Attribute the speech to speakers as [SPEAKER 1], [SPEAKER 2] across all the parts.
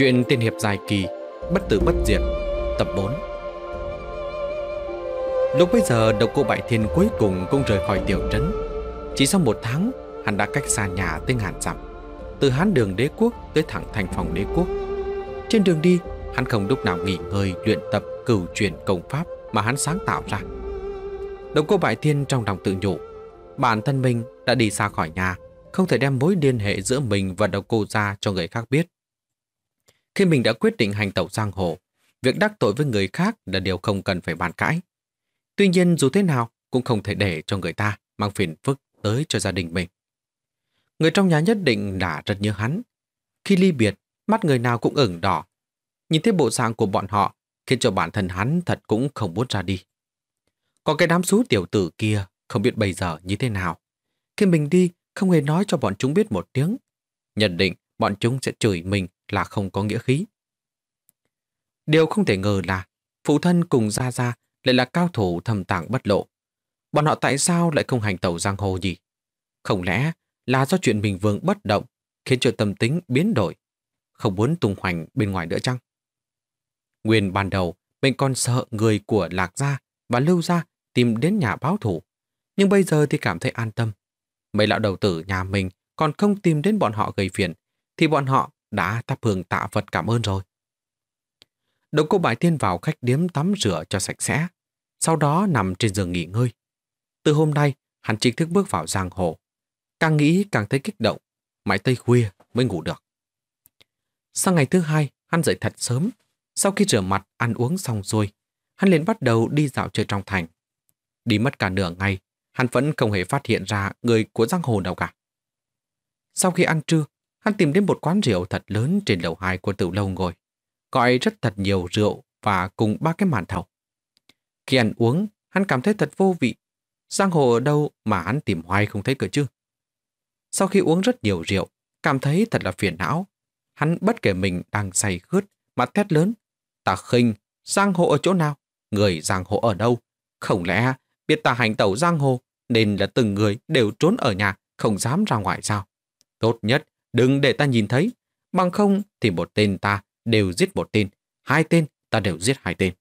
[SPEAKER 1] Chuyện tiên hiệp dài kỳ Bất tử bất diệt Tập 4 Lúc bây giờ độc cô Bại Thiên cuối cùng cũng rời khỏi tiểu trấn Chỉ sau một tháng Hắn đã cách xa nhà tới ngàn dặm Từ Hán đường đế quốc tới thẳng thành phòng đế quốc Trên đường đi Hắn không lúc nào nghỉ ngơi luyện tập cửu truyền công pháp Mà hắn sáng tạo ra Độc cô Bại Thiên trong lòng tự nhủ Bản thân mình đã đi xa khỏi nhà Không thể đem mối liên hệ giữa mình và độc cô ra cho người khác biết khi mình đã quyết định hành tẩu giang hồ, việc đắc tội với người khác là điều không cần phải bàn cãi. Tuy nhiên dù thế nào cũng không thể để cho người ta mang phiền phức tới cho gia đình mình. Người trong nhà nhất định đã rất nhớ hắn. Khi ly biệt, mắt người nào cũng ửng đỏ. Nhìn thấy bộ dạng của bọn họ khiến cho bản thân hắn thật cũng không muốn ra đi. Còn cái đám xú tiểu tử kia không biết bây giờ như thế nào. Khi mình đi, không hề nói cho bọn chúng biết một tiếng. Nhận định bọn chúng sẽ chửi mình là không có nghĩa khí. Điều không thể ngờ là phụ thân cùng Gia Gia lại là cao thủ thầm tàng bất lộ. Bọn họ tại sao lại không hành tẩu giang hồ gì? Không lẽ là do chuyện Bình Vương bất động khiến cho tâm tính biến đổi, không muốn tung hoành bên ngoài nữa chăng? Nguyên ban đầu, mình còn sợ người của Lạc Gia và Lưu Gia tìm đến nhà báo thủ. Nhưng bây giờ thì cảm thấy an tâm. Mấy lão đầu tử nhà mình còn không tìm đến bọn họ gây phiền, thì bọn họ đã thắp hương tạ Phật cảm ơn rồi. Đậu cô bại tiên vào khách điếm tắm rửa cho sạch sẽ, sau đó nằm trên giường nghỉ ngơi. Từ hôm nay, hắn chính thức bước vào giang hồ. Càng nghĩ càng thấy kích động, mãi tây khuya mới ngủ được. Sang ngày thứ hai, hắn dậy thật sớm. Sau khi rửa mặt, ăn uống xong rồi, hắn liền bắt đầu đi dạo chơi trong thành. Đi mất cả nửa ngày, hắn vẫn không hề phát hiện ra người của giang hồ nào cả. Sau khi ăn trưa, hắn tìm đến một quán rượu thật lớn trên lầu hai của tiểu lâu ngồi, gọi rất thật nhiều rượu và cùng ba cái màn thầu. Khi ăn uống, hắn cảm thấy thật vô vị. Giang hồ ở đâu mà hắn tìm hoài không thấy cửa chứ? Sau khi uống rất nhiều rượu, cảm thấy thật là phiền não. Hắn bất kể mình đang say khướt, mà thét lớn. Ta khinh, giang hồ ở chỗ nào? Người giang hồ ở đâu? Không lẽ biết ta hành tẩu giang hồ, nên là từng người đều trốn ở nhà, không dám ra ngoài sao? Tốt nhất Đừng để ta nhìn thấy. Bằng không thì một tên ta đều giết một tên, hai tên ta đều giết hai tên.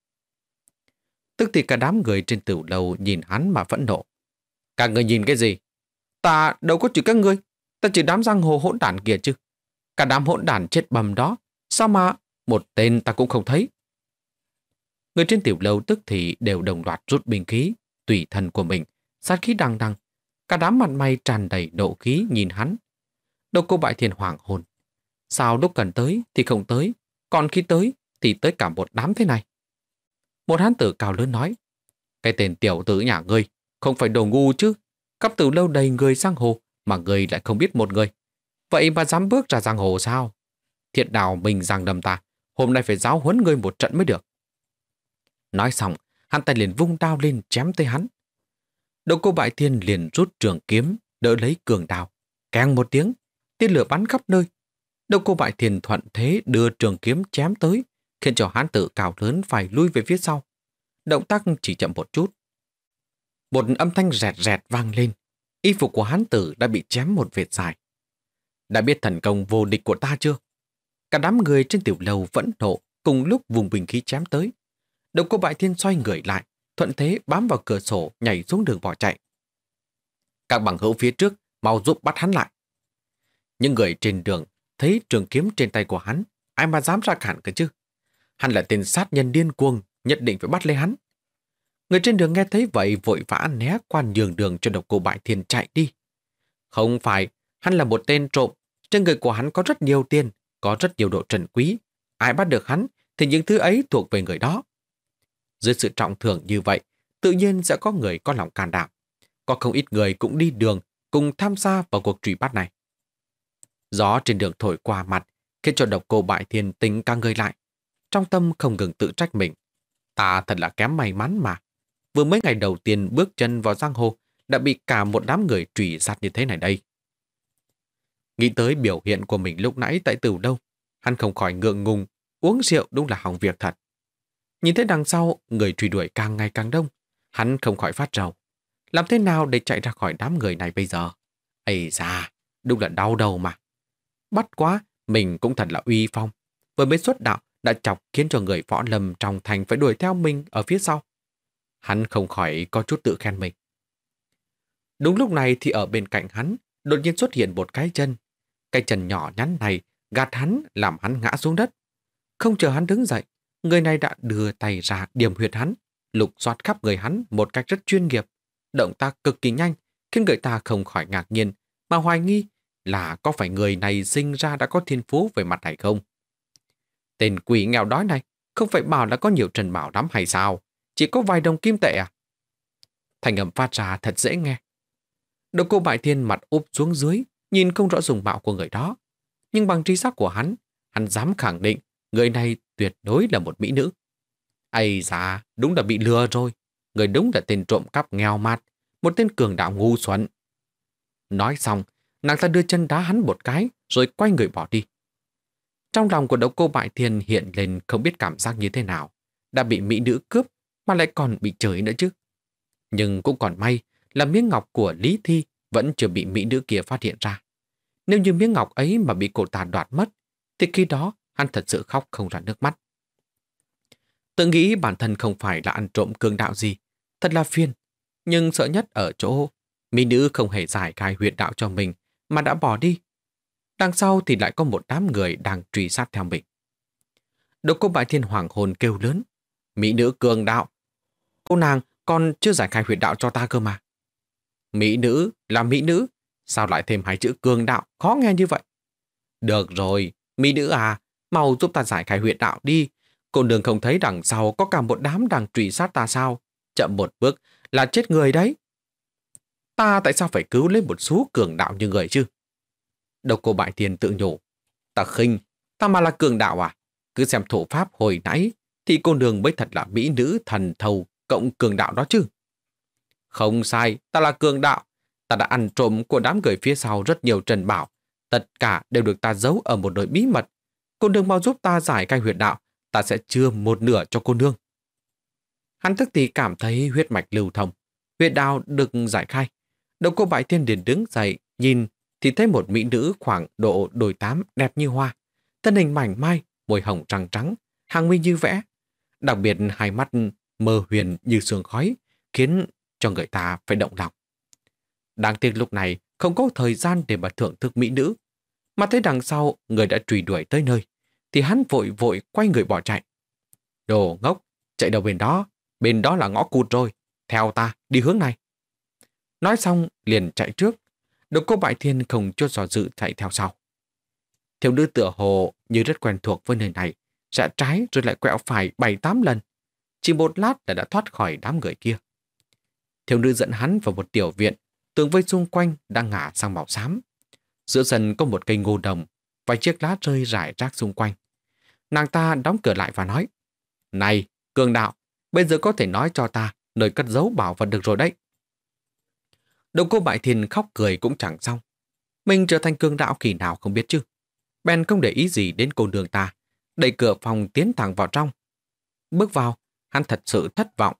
[SPEAKER 1] Tức thì cả đám người trên tử lầu nhìn hắn mà phẫn nộ. Các người nhìn cái gì? Ta đâu có chửi các ngươi. Ta chỉ đám giang hồ hỗn đản kia chứ. Cả đám hỗn đản chết bầm đó. Sao mà một tên ta cũng không thấy. Người trên tiểu lâu tức thì đều đồng loạt rút binh khí, tùy thân của mình, sát khí đằng đằng. Cả đám mặt mày tràn đầy độ khí nhìn hắn, đâu cô bại thiền hoàng hồn. Sao lúc cần tới thì không tới, còn khi tới thì tới cả một đám thế này. Một hán tử cao lớn nói, cái tên tiểu tử nhà ngươi, không phải đồ ngu chứ, cấp từ lâu đầy người sang hồ mà ngươi lại không biết một người. Vậy mà dám bước ra giang hồ sao? thiệt đào mình giang đầm ta, hôm nay phải giáo huấn ngươi một trận mới được. Nói xong, hắn tay liền vung đao lên chém tới hắn. Độc cô bại thiên liền rút trường kiếm, đỡ lấy cường đào. Càng một tiếng, tia lửa bắn khắp nơi. Đâu cô bại thiền thuận thế đưa trường kiếm chém tới, khiến cho hán tử cào lớn phải lui về phía sau. Động tác chỉ chậm một chút. Một âm thanh rẹt rẹt vang lên, y phục của hán tử đã bị chém một vệt dài. Đã biết thần công vô địch của ta chưa? Cả đám người trên tiểu lầu vẫn nộ, cùng lúc vùng bình khí chém tới. Độc cô bại thiên xoay người lại, thuận thế bám vào cửa sổ nhảy xuống đường bỏ chạy. Các bằng hữu phía trước mau giúp bắt hắn lại. Những người trên đường thấy trường kiếm trên tay của hắn, ai mà dám ra cản cơ chứ? Hắn là tên sát nhân điên cuồng, nhất định phải bắt lấy hắn. Người trên đường nghe thấy vậy vội vã né qua nhường đường cho độc cô bại thiên chạy đi. Không phải, hắn là một tên trộm, trên người của hắn có rất nhiều tiền, có rất nhiều độ trần quý. Ai bắt được hắn thì những thứ ấy thuộc về người đó. Dưới sự trọng thưởng như vậy, tự nhiên sẽ có người có lòng can đảm. Có không ít người cũng đi đường cùng tham gia vào cuộc truy bắt này. Gió trên đường thổi qua mặt, khiến cho độc cô bại thiên tính ca ngơi lại. Trong tâm không ngừng tự trách mình. Ta thật là kém may mắn mà. Vừa mấy ngày đầu tiên bước chân vào giang hồ, đã bị cả một đám người trùy sát như thế này đây. Nghĩ tới biểu hiện của mình lúc nãy tại từ đâu, hắn không khỏi ngượng ngùng, uống rượu đúng là hỏng việc thật. Nhìn thấy đằng sau, người truy đuổi càng ngày càng đông, hắn không khỏi phát rầu. Làm thế nào để chạy ra khỏi đám người này bây giờ? Ây da, đúng là đau đầu mà. Bắt quá, mình cũng thật là uy phong. Vừa mới xuất đạo, đã chọc khiến cho người võ lâm trong thành phải đuổi theo mình ở phía sau. Hắn không khỏi có chút tự khen mình. Đúng lúc này thì ở bên cạnh hắn, đột nhiên xuất hiện một cái chân. Cái chân nhỏ nhắn này gạt hắn làm hắn ngã xuống đất. Không chờ hắn đứng dậy, người này đã đưa tay ra điểm huyệt hắn, lục soát khắp người hắn một cách rất chuyên nghiệp. Động tác cực kỳ nhanh, khiến người ta không khỏi ngạc nhiên, mà hoài nghi là có phải người này sinh ra đã có thiên phú về mặt này không? Tên quỷ nghèo đói này không phải bảo đã có nhiều trần bảo lắm hay sao? Chỉ có vài đồng kim tệ à? Thành âm phát ra thật dễ nghe. Độc cô bại thiên mặt úp xuống dưới, nhìn không rõ dùng mạo của người đó. Nhưng bằng trí giác của hắn, hắn dám khẳng định người này tuyệt đối là một mỹ nữ. Ây da, đúng là bị lừa rồi. Người đúng là tên trộm cắp nghèo mạt, một tên cường đạo ngu xuẩn. Nói xong, nàng ta đưa chân đá hắn một cái, rồi quay người bỏ đi. Trong lòng của độc cô bại thiên hiện lên không biết cảm giác như thế nào. Đã bị mỹ nữ cướp mà lại còn bị chửi nữa chứ. Nhưng cũng còn may là miếng ngọc của Lý Thi vẫn chưa bị mỹ nữ kia phát hiện ra. Nếu như miếng ngọc ấy mà bị cô ta đoạt mất, thì khi đó hắn thật sự khóc không ra nước mắt. Tự nghĩ bản thân không phải là ăn trộm cương đạo gì, thật là phiền. Nhưng sợ nhất ở chỗ mỹ nữ không hề giải khai huyệt đạo cho mình mà đã bỏ đi. Đằng sau thì lại có một đám người đang truy sát theo mình. Độc cô bại thiên hoàng hồn kêu lớn. Mỹ nữ cường đạo. Cô nàng còn chưa giải khai huyệt đạo cho ta cơ mà. Mỹ nữ là mỹ nữ. Sao lại thêm hai chữ cường đạo khó nghe như vậy? Được rồi, mỹ nữ à, mau giúp ta giải khai huyệt đạo đi. Cô đường không thấy đằng sau có cả một đám đang truy sát ta sao? Chậm một bước là chết người đấy ta tại sao phải cứu lấy một số cường đạo như người chứ? Độc cô bại tiền tự nhủ, ta khinh, ta mà là cường đạo à? Cứ xem thổ pháp hồi nãy, thì cô nương mới thật là mỹ nữ thần thầu cộng cường đạo đó chứ. Không sai, ta là cường đạo. Ta đã ăn trộm của đám người phía sau rất nhiều trần bảo. Tất cả đều được ta giấu ở một nơi bí mật. Cô nương mau giúp ta giải cai huyệt đạo. Ta sẽ chưa một nửa cho cô nương. Hắn tức thì cảm thấy huyết mạch lưu thông. Huyệt đạo được giải khai. Đậu cô bại thiên điển đứng dậy, nhìn thì thấy một mỹ nữ khoảng độ đồi tám đẹp như hoa. Thân hình mảnh mai, môi hồng trắng trắng, hàng mi như vẽ. Đặc biệt hai mắt mơ huyền như sương khói, khiến cho người ta phải động lòng. Đáng tiếc lúc này không có thời gian để mà thưởng thức mỹ nữ. Mà thấy đằng sau người đã truy đuổi tới nơi, thì hắn vội vội quay người bỏ chạy. Đồ ngốc, chạy đâu bên đó, bên đó là ngõ cụt rồi, theo ta, đi hướng này. Nói xong liền chạy trước. được cô bại thiên không chút giò dự chạy theo sau. Thiếu nữ tựa hồ như rất quen thuộc với nơi này. Rẽ trái rồi lại quẹo phải bảy tám lần. Chỉ một lát là đã thoát khỏi đám người kia. Thiếu nữ dẫn hắn vào một tiểu viện. Tường vây xung quanh đang ngả sang màu xám. Giữa sân có một cây ngô đồng. Vài chiếc lá rơi rải rác xung quanh. Nàng ta đóng cửa lại và nói. Này, cường đạo, bây giờ có thể nói cho ta nơi cất giấu bảo vật được rồi đấy. Đồng cô bại thiên khóc cười cũng chẳng xong. Mình trở thành cương đạo kỳ nào không biết chứ. Ben không để ý gì đến cô đường ta, đẩy cửa phòng tiến thẳng vào trong. Bước vào, hắn thật sự thất vọng.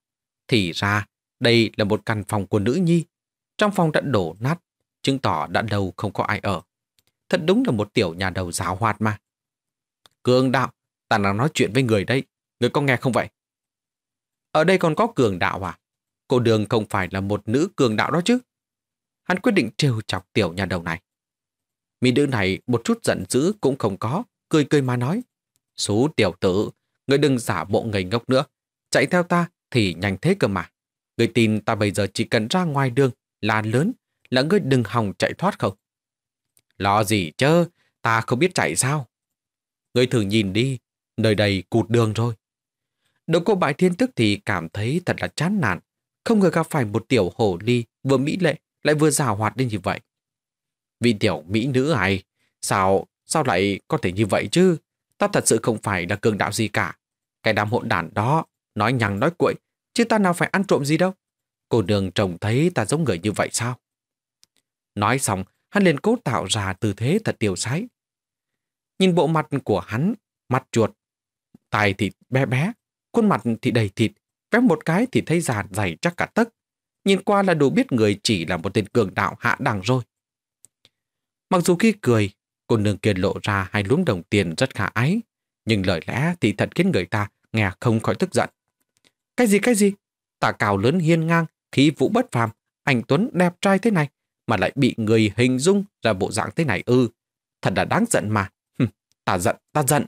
[SPEAKER 1] Thì ra, đây là một căn phòng của nữ nhi. Trong phòng đã đổ nát, chứng tỏ đã lâu không có ai ở. Thật đúng là một tiểu nhà đầu giáo hoạt mà. Cường đạo, ta đang nói chuyện với người đây. Người có nghe không vậy? Ở đây còn có cường đạo à? Cô đường không phải là một nữ cường đạo đó chứ? hắn quyết định trêu chọc tiểu nhà đầu này. Mỹ nữ này một chút giận dữ cũng không có, cười cười mà nói. Xú tiểu tử, ngươi đừng giả bộ người ngốc nữa. Chạy theo ta thì nhanh thế cơ mà. Ngươi tin ta bây giờ chỉ cần ra ngoài đường là lớn, là ngươi đừng hòng chạy thoát không? Lo gì chứ ta không biết chạy sao. Ngươi thử nhìn đi, nơi đây cụt đường rồi. Đỗ cô bại thiên tức thì cảm thấy thật là chán nản, không ngờ gặp phải một tiểu hổ ly vừa mỹ lệ lại vừa rào hoạt đến như vậy. Vị tiểu mỹ nữ này, sao, sao lại có thể như vậy chứ? Ta thật sự không phải là cường đạo gì cả. Cái đám hỗn đàn đó, nói nhằng nói cuội, chứ ta nào phải ăn trộm gì đâu. Cô đường trông thấy ta giống người như vậy sao? Nói xong, hắn liền cố tạo ra tư thế thật tiêu sái. Nhìn bộ mặt của hắn, mặt chuột, tài thì bé bé, khuôn mặt thì đầy thịt, vẽ một cái thì thấy già dày chắc cả tấc, nhìn qua là đủ biết người chỉ là một tên cường đạo hạ đẳng rồi. Mặc dù khi cười, cô nương kia lộ ra hai lúm đồng tiền rất khả ái, nhưng lời lẽ thì thật khiến người ta nghe không khỏi tức giận. Cái gì cái gì? Tả cào lớn hiên ngang, khí vũ bất phàm, anh Tuấn đẹp trai thế này, mà lại bị người hình dung ra bộ dạng thế này ư. thật là đáng giận mà. ta giận, ta giận.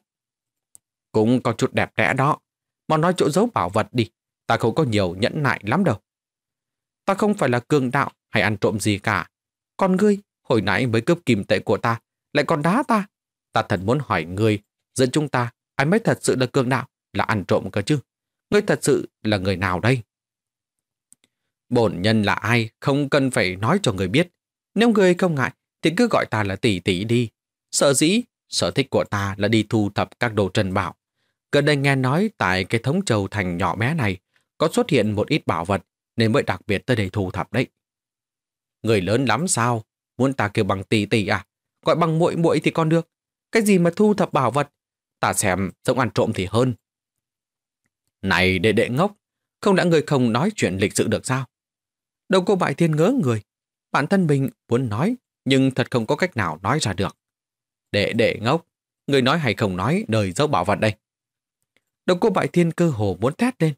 [SPEAKER 1] Cũng có chút đẹp đẽ đó. Mà nói chỗ giấu bảo vật đi, ta không có nhiều nhẫn nại lắm đâu. Ta không phải là cường đạo hay ăn trộm gì cả. Còn ngươi, hồi nãy mới cướp kìm tệ của ta, lại còn đá ta. Ta thật muốn hỏi ngươi, giữa chúng ta, ai mới thật sự là cường đạo, là ăn trộm cơ chứ? Ngươi thật sự là người nào đây? Bổn nhân là ai, không cần phải nói cho người biết. Nếu ngươi không ngại, thì cứ gọi ta là tỷ tỷ đi. Sợ dĩ, sở thích của ta là đi thu thập các đồ trần bảo. Gần đây nghe nói tại cái thống châu thành nhỏ bé này có xuất hiện một ít bảo vật nên mới đặc biệt tới đây thu thập đấy. Người lớn lắm sao? Muốn ta kêu bằng tỷ tỷ à? Gọi bằng muội muội thì còn được. Cái gì mà thu thập bảo vật? Ta xem giống ăn trộm thì hơn. Này đệ đệ ngốc, không đã người không nói chuyện lịch sự được sao? Đầu cô bại thiên ngớ người. Bản thân mình muốn nói, nhưng thật không có cách nào nói ra được. Đệ đệ ngốc, người nói hay không nói đời dấu bảo vật đây. Đầu cô bại thiên cơ hồ muốn thét lên.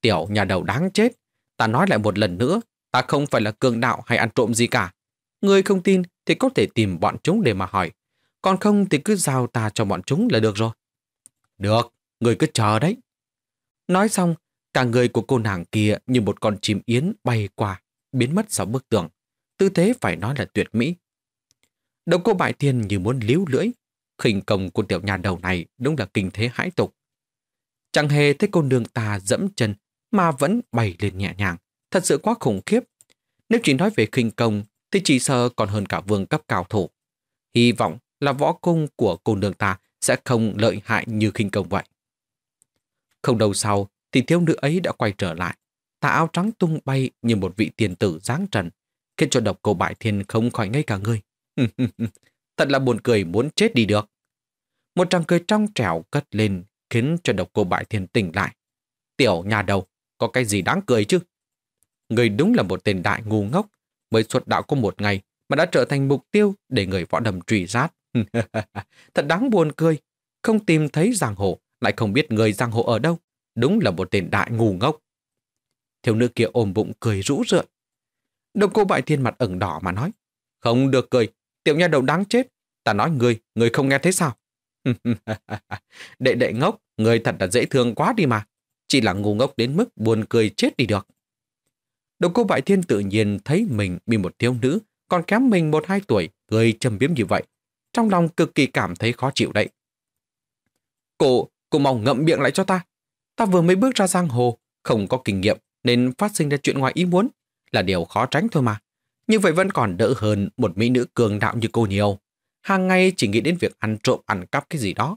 [SPEAKER 1] Tiểu nhà đầu đáng chết, Ta nói lại một lần nữa, ta không phải là cường đạo hay ăn trộm gì cả. người không tin thì có thể tìm bọn chúng để mà hỏi. Còn không thì cứ giao ta cho bọn chúng là được rồi. Được, người cứ chờ đấy. Nói xong, cả người của cô nàng kia như một con chim yến bay qua, biến mất sau bức tường. Tư thế phải nói là tuyệt mỹ. Đầu cô bại thiên như muốn líu lưỡi. khinh công của tiểu nhà đầu này đúng là kinh thế hãi tục. Chẳng hề thấy cô nương ta dẫm chân mà vẫn bay lên nhẹ nhàng. Thật sự quá khủng khiếp. Nếu chỉ nói về khinh công thì chỉ sợ còn hơn cả vương cấp cao thủ. Hy vọng là võ công của cô nương ta sẽ không lợi hại như khinh công vậy. Không lâu sau thì thiếu nữ ấy đã quay trở lại. Tà áo trắng tung bay như một vị tiền tử giáng trần, khiến cho độc cô bại thiên không khỏi ngay cả người. Thật là buồn cười muốn chết đi được. Một tràng cười trong trẻo cất lên khiến cho độc cô bại thiên tỉnh lại. Tiểu nhà đầu, có cái gì đáng cười chứ? Người đúng là một tên đại ngu ngốc, mới xuất đạo có một ngày mà đã trở thành mục tiêu để người võ đầm truy rát, Thật đáng buồn cười, không tìm thấy giang hồ, lại không biết người giang hồ ở đâu. Đúng là một tên đại ngu ngốc. Thiếu nữ kia ôm bụng cười rũ rượi. Đồng cô bại thiên mặt ửng đỏ mà nói. Không được cười, tiểu nha đầu đáng chết. Ta nói người, người không nghe thấy sao? đệ đệ ngốc, người thật là dễ thương quá đi mà. Chỉ là ngu ngốc đến mức buồn cười chết đi được. Độc cô bại thiên tự nhiên thấy mình bị một thiếu nữ, còn kém mình một hai tuổi, gây châm biếm như vậy. Trong lòng cực kỳ cảm thấy khó chịu đấy. Cô, cô mau ngậm miệng lại cho ta. Ta vừa mới bước ra giang hồ, không có kinh nghiệm nên phát sinh ra chuyện ngoài ý muốn là điều khó tránh thôi mà. Như vậy vẫn còn đỡ hơn một mỹ nữ cường đạo như cô nhiều. Hàng ngày chỉ nghĩ đến việc ăn trộm ăn cắp cái gì đó.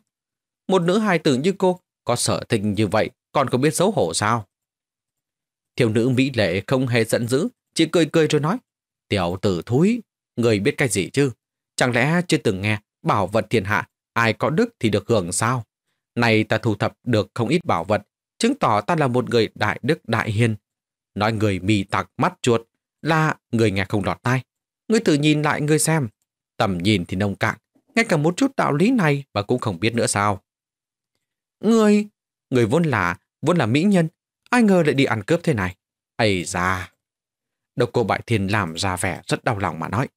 [SPEAKER 1] Một nữ hài tử như cô có sở thích như vậy còn không biết xấu hổ sao? Thiếu nữ Mỹ Lệ không hề giận dữ, chỉ cười cười rồi nói, tiểu tử thúi, người biết cái gì chứ? Chẳng lẽ chưa từng nghe bảo vật thiên hạ, ai có đức thì được hưởng sao? Này ta thu thập được không ít bảo vật, chứng tỏ ta là một người đại đức đại hiền. Nói người mì tặc mắt chuột là người nghe không lọt tai. Ngươi thử nhìn lại ngươi xem, tầm nhìn thì nông cạn, ngay cả một chút đạo lý này mà cũng không biết nữa sao. Ngươi, người vốn là, vốn là mỹ nhân, ai ngờ lại đi ăn cướp thế này. Ây da! Độc cô Bại Thiên làm ra vẻ rất đau lòng mà nói.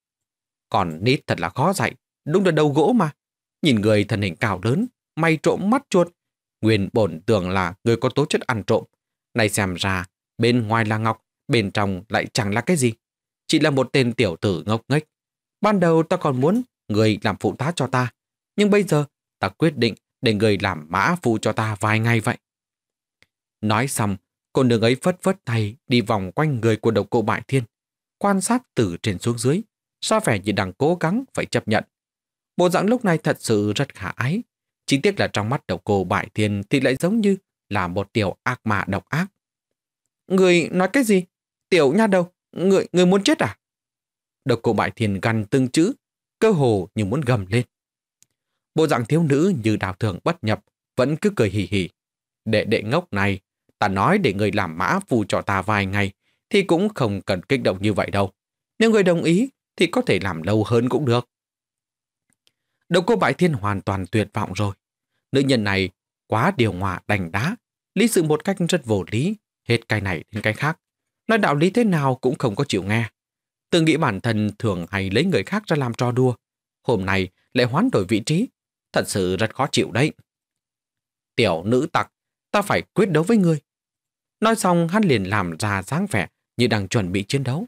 [SPEAKER 1] Còn nít thật là khó dạy, đúng là đầu gỗ mà. Nhìn người thân hình cao lớn, may trộm mắt chuột. Nguyên bổn tưởng là người có tố chất ăn trộm. nay xem ra, bên ngoài là ngọc, bên trong lại chẳng là cái gì. Chỉ là một tên tiểu tử ngốc nghếch. Ban đầu ta còn muốn người làm phụ tá cho ta. Nhưng bây giờ ta quyết định để người làm mã phụ cho ta vài ngày vậy. Nói xong, cô nương ấy phất phất tay đi vòng quanh người của độc cô bại thiên, quan sát từ trên xuống dưới, ra vẻ như đang cố gắng phải chấp nhận. Bộ dạng lúc này thật sự rất khả ái, chỉ tiếc là trong mắt độc cô bại thiên thì lại giống như là một tiểu ác mà độc ác. Người nói cái gì? Tiểu nha đâu? người, người muốn chết à? Độc cô bại thiên gần từng chữ, cơ hồ như muốn gầm lên. Bộ dạng thiếu nữ như đào thường bất nhập, vẫn cứ cười hì hì. Đệ đệ ngốc này, ta nói để người làm mã phù cho ta vài ngày, thì cũng không cần kích động như vậy đâu. Nếu người đồng ý, thì có thể làm lâu hơn cũng được. Đầu cô bãi thiên hoàn toàn tuyệt vọng rồi. Nữ nhân này quá điều hòa đành đá, lý sự một cách rất vô lý, hết cái này đến cái khác. Nói đạo lý thế nào cũng không có chịu nghe. Tự nghĩ bản thân thường hay lấy người khác ra làm trò đua. Hôm nay lại hoán đổi vị trí, thật sự rất khó chịu đấy. Tiểu nữ tặc, ta phải quyết đấu với ngươi. Nói xong hắn liền làm ra dáng vẻ như đang chuẩn bị chiến đấu.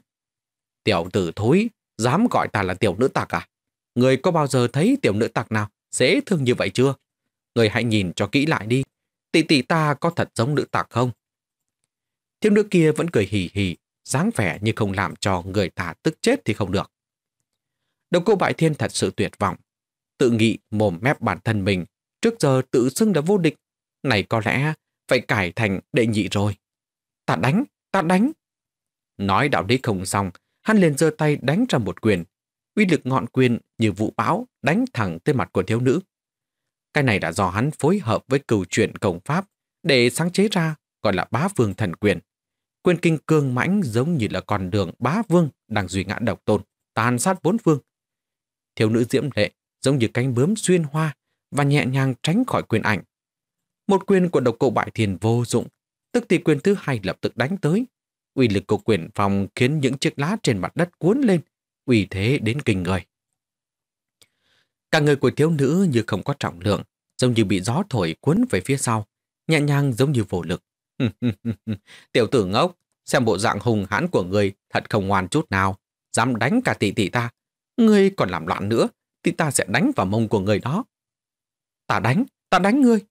[SPEAKER 1] Tiểu tử thối, dám gọi ta là tiểu nữ tặc à? Người có bao giờ thấy tiểu nữ tặc nào dễ thương như vậy chưa? Người hãy nhìn cho kỹ lại đi. Tỷ tỷ ta có thật giống nữ tặc không? Thiếu nữ kia vẫn cười hì hì, dáng vẻ như không làm cho người ta tức chết thì không được. Độc cô bại thiên thật sự tuyệt vọng. Tự nghị mồm mép bản thân mình, trước giờ tự xưng là vô địch. Này có lẽ phải cải thành đệ nhị rồi. Ta đánh, ta đánh. Nói đạo lý không xong, hắn liền giơ tay đánh ra một quyền. Uy lực ngọn quyền như vụ bão đánh thẳng tới mặt của thiếu nữ. Cái này đã do hắn phối hợp với cửu truyện công pháp để sáng chế ra gọi là bá vương thần quyền. Quyền kinh cương mãnh giống như là con đường bá vương đang duy ngã độc tôn, tàn sát bốn vương. Thiếu nữ diễm lệ giống như cánh bướm xuyên hoa và nhẹ nhàng tránh khỏi quyền ảnh. Một quyền của độc cô bại thiền vô dụng, tức thì quyền thứ hai lập tức đánh tới. Uy lực của quyền phòng khiến những chiếc lá trên mặt đất cuốn lên, uy thế đến kinh người. Cả người của thiếu nữ như không có trọng lượng, giống như bị gió thổi cuốn về phía sau, nhẹ nhàng giống như vô lực. Tiểu tử ngốc, xem bộ dạng hùng hãn của người thật không ngoan chút nào, dám đánh cả tỷ tỷ ta. Ngươi còn làm loạn nữa, thì ta sẽ đánh vào mông của người đó. Ta đánh, ta đánh ngươi.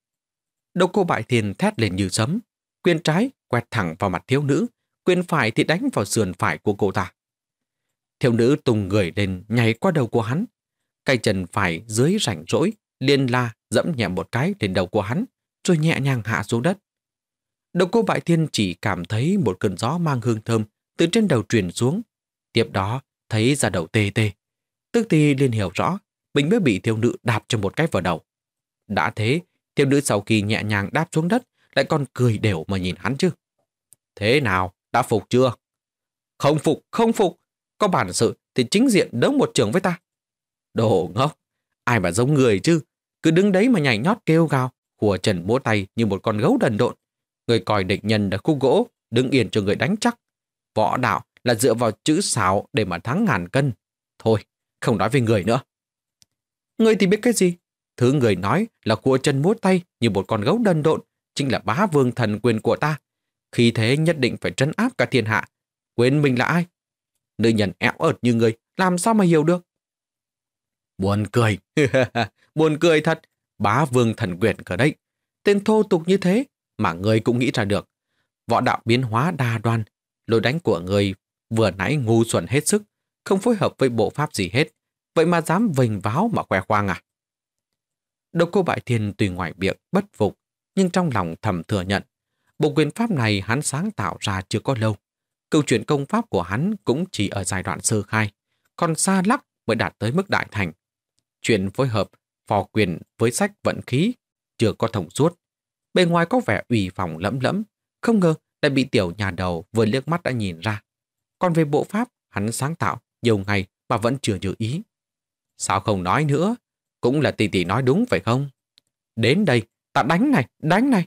[SPEAKER 1] Độc cô bại thiền thét lên như sấm, quyền trái quẹt thẳng vào mặt thiếu nữ, quyền phải thì đánh vào sườn phải của cô ta. Thiếu nữ tùng người lên nhảy qua đầu của hắn, cây chân phải dưới rảnh rỗi, liên la dẫm nhẹ một cái lên đầu của hắn, rồi nhẹ nhàng hạ xuống đất. Độc cô bại thiên chỉ cảm thấy một cơn gió mang hương thơm từ trên đầu truyền xuống. Tiếp đó, thấy ra đầu tê tê. Tức thì liền hiểu rõ, Bình mới bị thiếu nữ đạp cho một cái vào đầu. Đã thế, thiếu nữ sau khi nhẹ nhàng đáp xuống đất, lại còn cười đều mà nhìn hắn chứ. Thế nào, đã phục chưa? Không phục, không phục. Có bản sự thì chính diện đấm một trường với ta. Đồ ngốc, ai mà giống người chứ. Cứ đứng đấy mà nhảy nhót kêu gào, hùa trần múa tay như một con gấu đần độn. Người còi địch nhân đã khúc gỗ, đứng yên cho người đánh chắc. Võ đạo là dựa vào chữ xảo để mà thắng ngàn cân. Thôi, không nói về người nữa người thì biết cái gì? Thứ người nói là cua chân múa tay như một con gấu đần độn, chính là bá vương thần quyền của ta. Khi thế nhất định phải trấn áp cả thiên hạ. Quên mình là ai? Nữ nhân éo ợt như người làm sao mà hiểu được? Buồn cười. Buồn cười thật. Bá vương thần quyền ở đấy. Tên thô tục như thế mà người cũng nghĩ ra được. Võ đạo biến hóa đa đoan, lối đánh của người vừa nãy ngu xuẩn hết sức, không phối hợp với bộ pháp gì hết, Vậy mà dám vênh váo mà khoe khoang à? Độc cô bại thiên tùy ngoại miệng bất phục, nhưng trong lòng thầm thừa nhận. Bộ quyền pháp này hắn sáng tạo ra chưa có lâu. Câu chuyện công pháp của hắn cũng chỉ ở giai đoạn sơ khai, còn xa lắc mới đạt tới mức đại thành. Chuyện phối hợp, phò quyền với sách vận khí, chưa có thông suốt. Bề ngoài có vẻ ủy phòng lẫm lẫm, không ngờ lại bị tiểu nhà đầu vừa liếc mắt đã nhìn ra. Còn về bộ pháp, hắn sáng tạo nhiều ngày mà vẫn chưa như ý. Sao không nói nữa? Cũng là tỷ tỷ nói đúng phải không? Đến đây, ta đánh này, đánh này.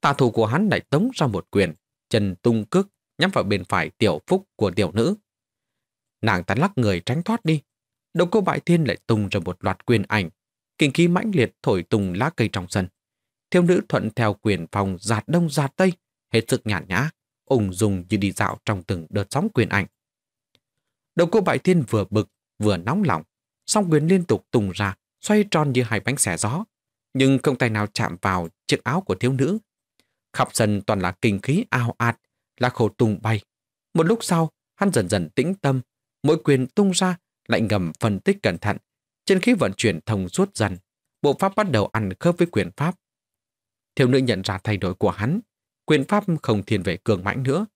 [SPEAKER 1] Tà thủ của hắn lại tống ra một quyền, chân tung cước nhắm vào bên phải tiểu phúc của tiểu nữ. Nàng ta lắc người tránh thoát đi. Đầu cô bại thiên lại tung ra một loạt quyền ảnh, kinh khí mãnh liệt thổi tung lá cây trong sân. Thiếu nữ thuận theo quyền phòng giạt đông giạt tây, hết sức nhàn nhã, ung dung như đi dạo trong từng đợt sóng quyền ảnh. Đầu cô bại thiên vừa bực, vừa nóng lòng, song quyền liên tục tung ra, xoay tròn như hai bánh xẻ gió. Nhưng không tay nào chạm vào chiếc áo của thiếu nữ. Khắp sân toàn là kinh khí ao ạt, là khổ tung bay. Một lúc sau, hắn dần dần tĩnh tâm, mỗi quyền tung ra lại ngầm phân tích cẩn thận. Chân khí vận chuyển thông suốt dần, bộ pháp bắt đầu ăn khớp với quyền pháp. Thiếu nữ nhận ra thay đổi của hắn, quyền pháp không thiên về cường mãnh nữa.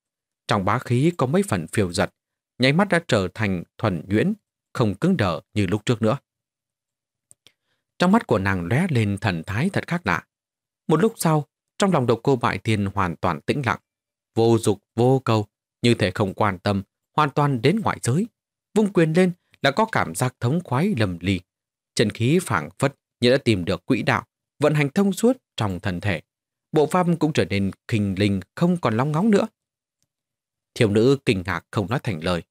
[SPEAKER 1] Trong bá khí có mấy phần phiêu giật, nháy mắt đã trở thành thuần nhuyễn, không cứng đờ như lúc trước nữa. Trong mắt của nàng lóe lên thần thái thật khác lạ. Một lúc sau, trong lòng độc cô bại thiên hoàn toàn tĩnh lặng, vô dục, vô cầu, như thể không quan tâm, hoàn toàn đến ngoại giới. Vung quyền lên là có cảm giác thống khoái lầm lì. Trần khí phảng phất như đã tìm được quỹ đạo, vận hành thông suốt trong thân thể. Bộ pháp cũng trở nên kinh linh không còn long ngóng nữa. Thiếu nữ kinh ngạc không nói thành lời.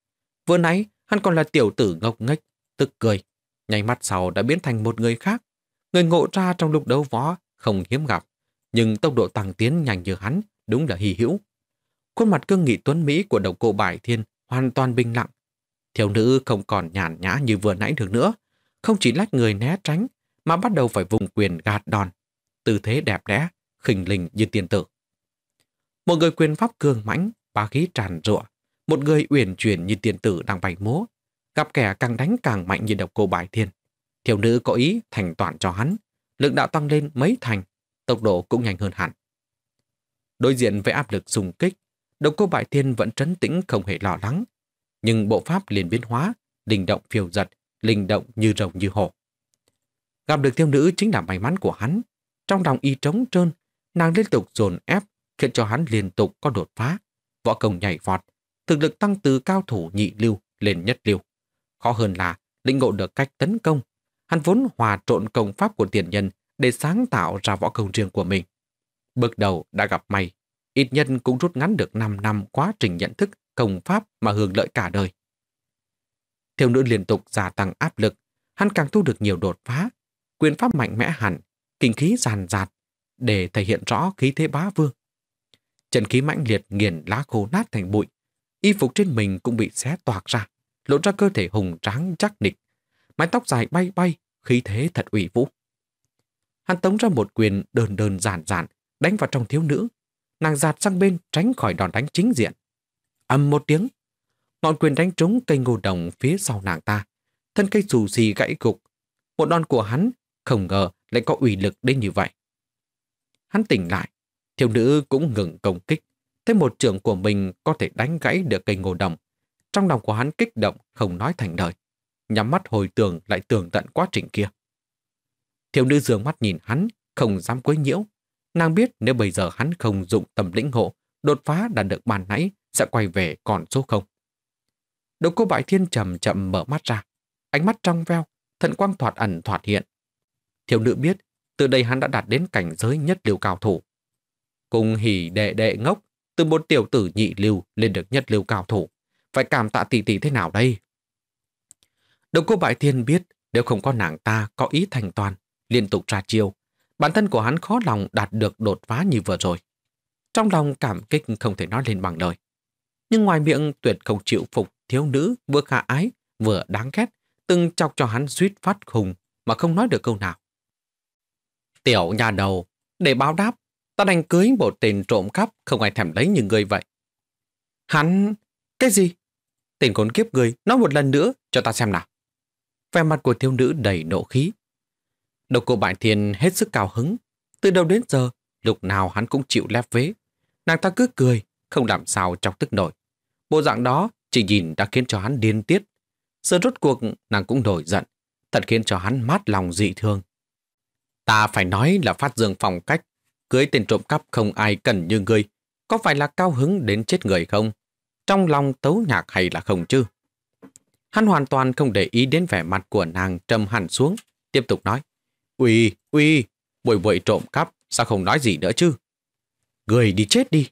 [SPEAKER 1] Vừa nãy, Hắn còn là tiểu tử ngốc nghếch, tức cười. Nháy mắt sau đã biến thành một người khác. Người ngộ ra trong lúc đấu võ không hiếm gặp, nhưng tốc độ tăng tiến nhanh như hắn đúng là hy hữu. Khuôn mặt cương nghị tuấn Mỹ của đồng cô Bải Thiên hoàn toàn bình lặng. Thiếu nữ không còn nhàn nhã như vừa nãy được nữa, không chỉ lách người né tránh, mà bắt đầu phải vùng quyền gạt đòn. Tư thế đẹp đẽ, khỉnh lình như tiên tử. Một người quyền pháp cường mãnh, ba khí tràn rụa, một người uyển chuyển như tiền tử đang bày múa, gặp kẻ càng đánh càng mạnh như độc cô bài thiên. Thiếu nữ có ý thành toàn cho hắn, lực đạo tăng lên mấy thành, tốc độ cũng nhanh hơn hẳn. Đối diện với áp lực xung kích, độc cô bại thiên vẫn trấn tĩnh không hề lo lắng, nhưng bộ pháp liền biến hóa, linh động phiêu giật, linh động như rồng như hổ. Gặp được thiếu nữ chính là may mắn của hắn. Trong lòng y trống trơn, nàng liên tục dồn ép, khiến cho hắn liên tục có đột phá, võ công nhảy vọt, thực lực tăng từ cao thủ nhị lưu lên nhất lưu. Khó hơn là lĩnh ngộ được cách tấn công. Hắn vốn hòa trộn công pháp của tiền nhân để sáng tạo ra võ công riêng của mình. Bước đầu đã gặp may, ít nhân cũng rút ngắn được 5 năm quá trình nhận thức công pháp mà hưởng lợi cả đời. Thiếu nữ liên tục gia tăng áp lực, hắn càng thu được nhiều đột phá, quyền pháp mạnh mẽ hẳn, kinh khí giàn giạt để thể hiện rõ khí thế bá vương. Trận khí mãnh liệt nghiền lá khô nát thành bụi, y phục trên mình cũng bị xé toạc ra, lộ ra cơ thể hùng tráng chắc nịch. Mái tóc dài bay bay, khí thế thật ủy vũ. Hắn tống ra một quyền đơn đơn giản giản, đánh vào trong thiếu nữ. Nàng giạt sang bên tránh khỏi đòn đánh chính diện. ầm một tiếng, ngọn quyền đánh trúng cây ngô đồng phía sau nàng ta. Thân cây xù xì gãy gục. Một đòn của hắn không ngờ lại có ủy lực đến như vậy. Hắn tỉnh lại, thiếu nữ cũng ngừng công kích, thấy một trưởng của mình có thể đánh gãy được cây ngô đồng. Trong lòng của hắn kích động, không nói thành lời. Nhắm mắt hồi tưởng lại tưởng tận quá trình kia. Thiếu nữ dường mắt nhìn hắn, không dám quấy nhiễu. Nàng biết nếu bây giờ hắn không dụng tầm lĩnh hộ, đột phá đạt được bàn nãy sẽ quay về còn số không. Độc cô bại thiên chậm chậm mở mắt ra, ánh mắt trong veo, thận quang thoạt ẩn thoạt hiện. Thiếu nữ biết, từ đây hắn đã đạt đến cảnh giới nhất liều cao thủ. Cùng hỉ đệ đệ ngốc, từ một tiểu tử nhị lưu lên được nhất lưu cao thủ. Phải cảm tạ tỷ tỷ thế nào đây? Độc cô bại thiên biết nếu không có nàng ta có ý thành toàn, liên tục ra chiêu, bản thân của hắn khó lòng đạt được đột phá như vừa rồi. Trong lòng cảm kích không thể nói lên bằng lời. Nhưng ngoài miệng tuyệt không chịu phục thiếu nữ vừa khả ái vừa đáng ghét, từng chọc cho hắn suýt phát khùng mà không nói được câu nào. Tiểu nhà đầu, để báo đáp ta đành cưới một tên trộm cắp không ai thèm lấy như ngươi vậy. Hắn... Cái gì? Tên khốn kiếp người nói một lần nữa cho ta xem nào. Vẻ mặt của thiếu nữ đầy nộ khí. Độc cô bại thiên hết sức cao hứng. Từ đầu đến giờ, lúc nào hắn cũng chịu lép vế. Nàng ta cứ cười, không làm sao trong tức nổi. Bộ dạng đó chỉ nhìn đã khiến cho hắn điên tiết. Giờ rốt cuộc nàng cũng nổi giận, thật khiến cho hắn mát lòng dị thương. Ta phải nói là phát dương phong cách cưới tên trộm cắp không ai cần như ngươi, có phải là cao hứng đến chết người không? Trong lòng tấu nhạc hay là không chứ? Hắn hoàn toàn không để ý đến vẻ mặt của nàng trầm hẳn xuống, tiếp tục nói. Uy, uy, buổi buổi trộm cắp, sao không nói gì nữa chứ? Người đi chết đi.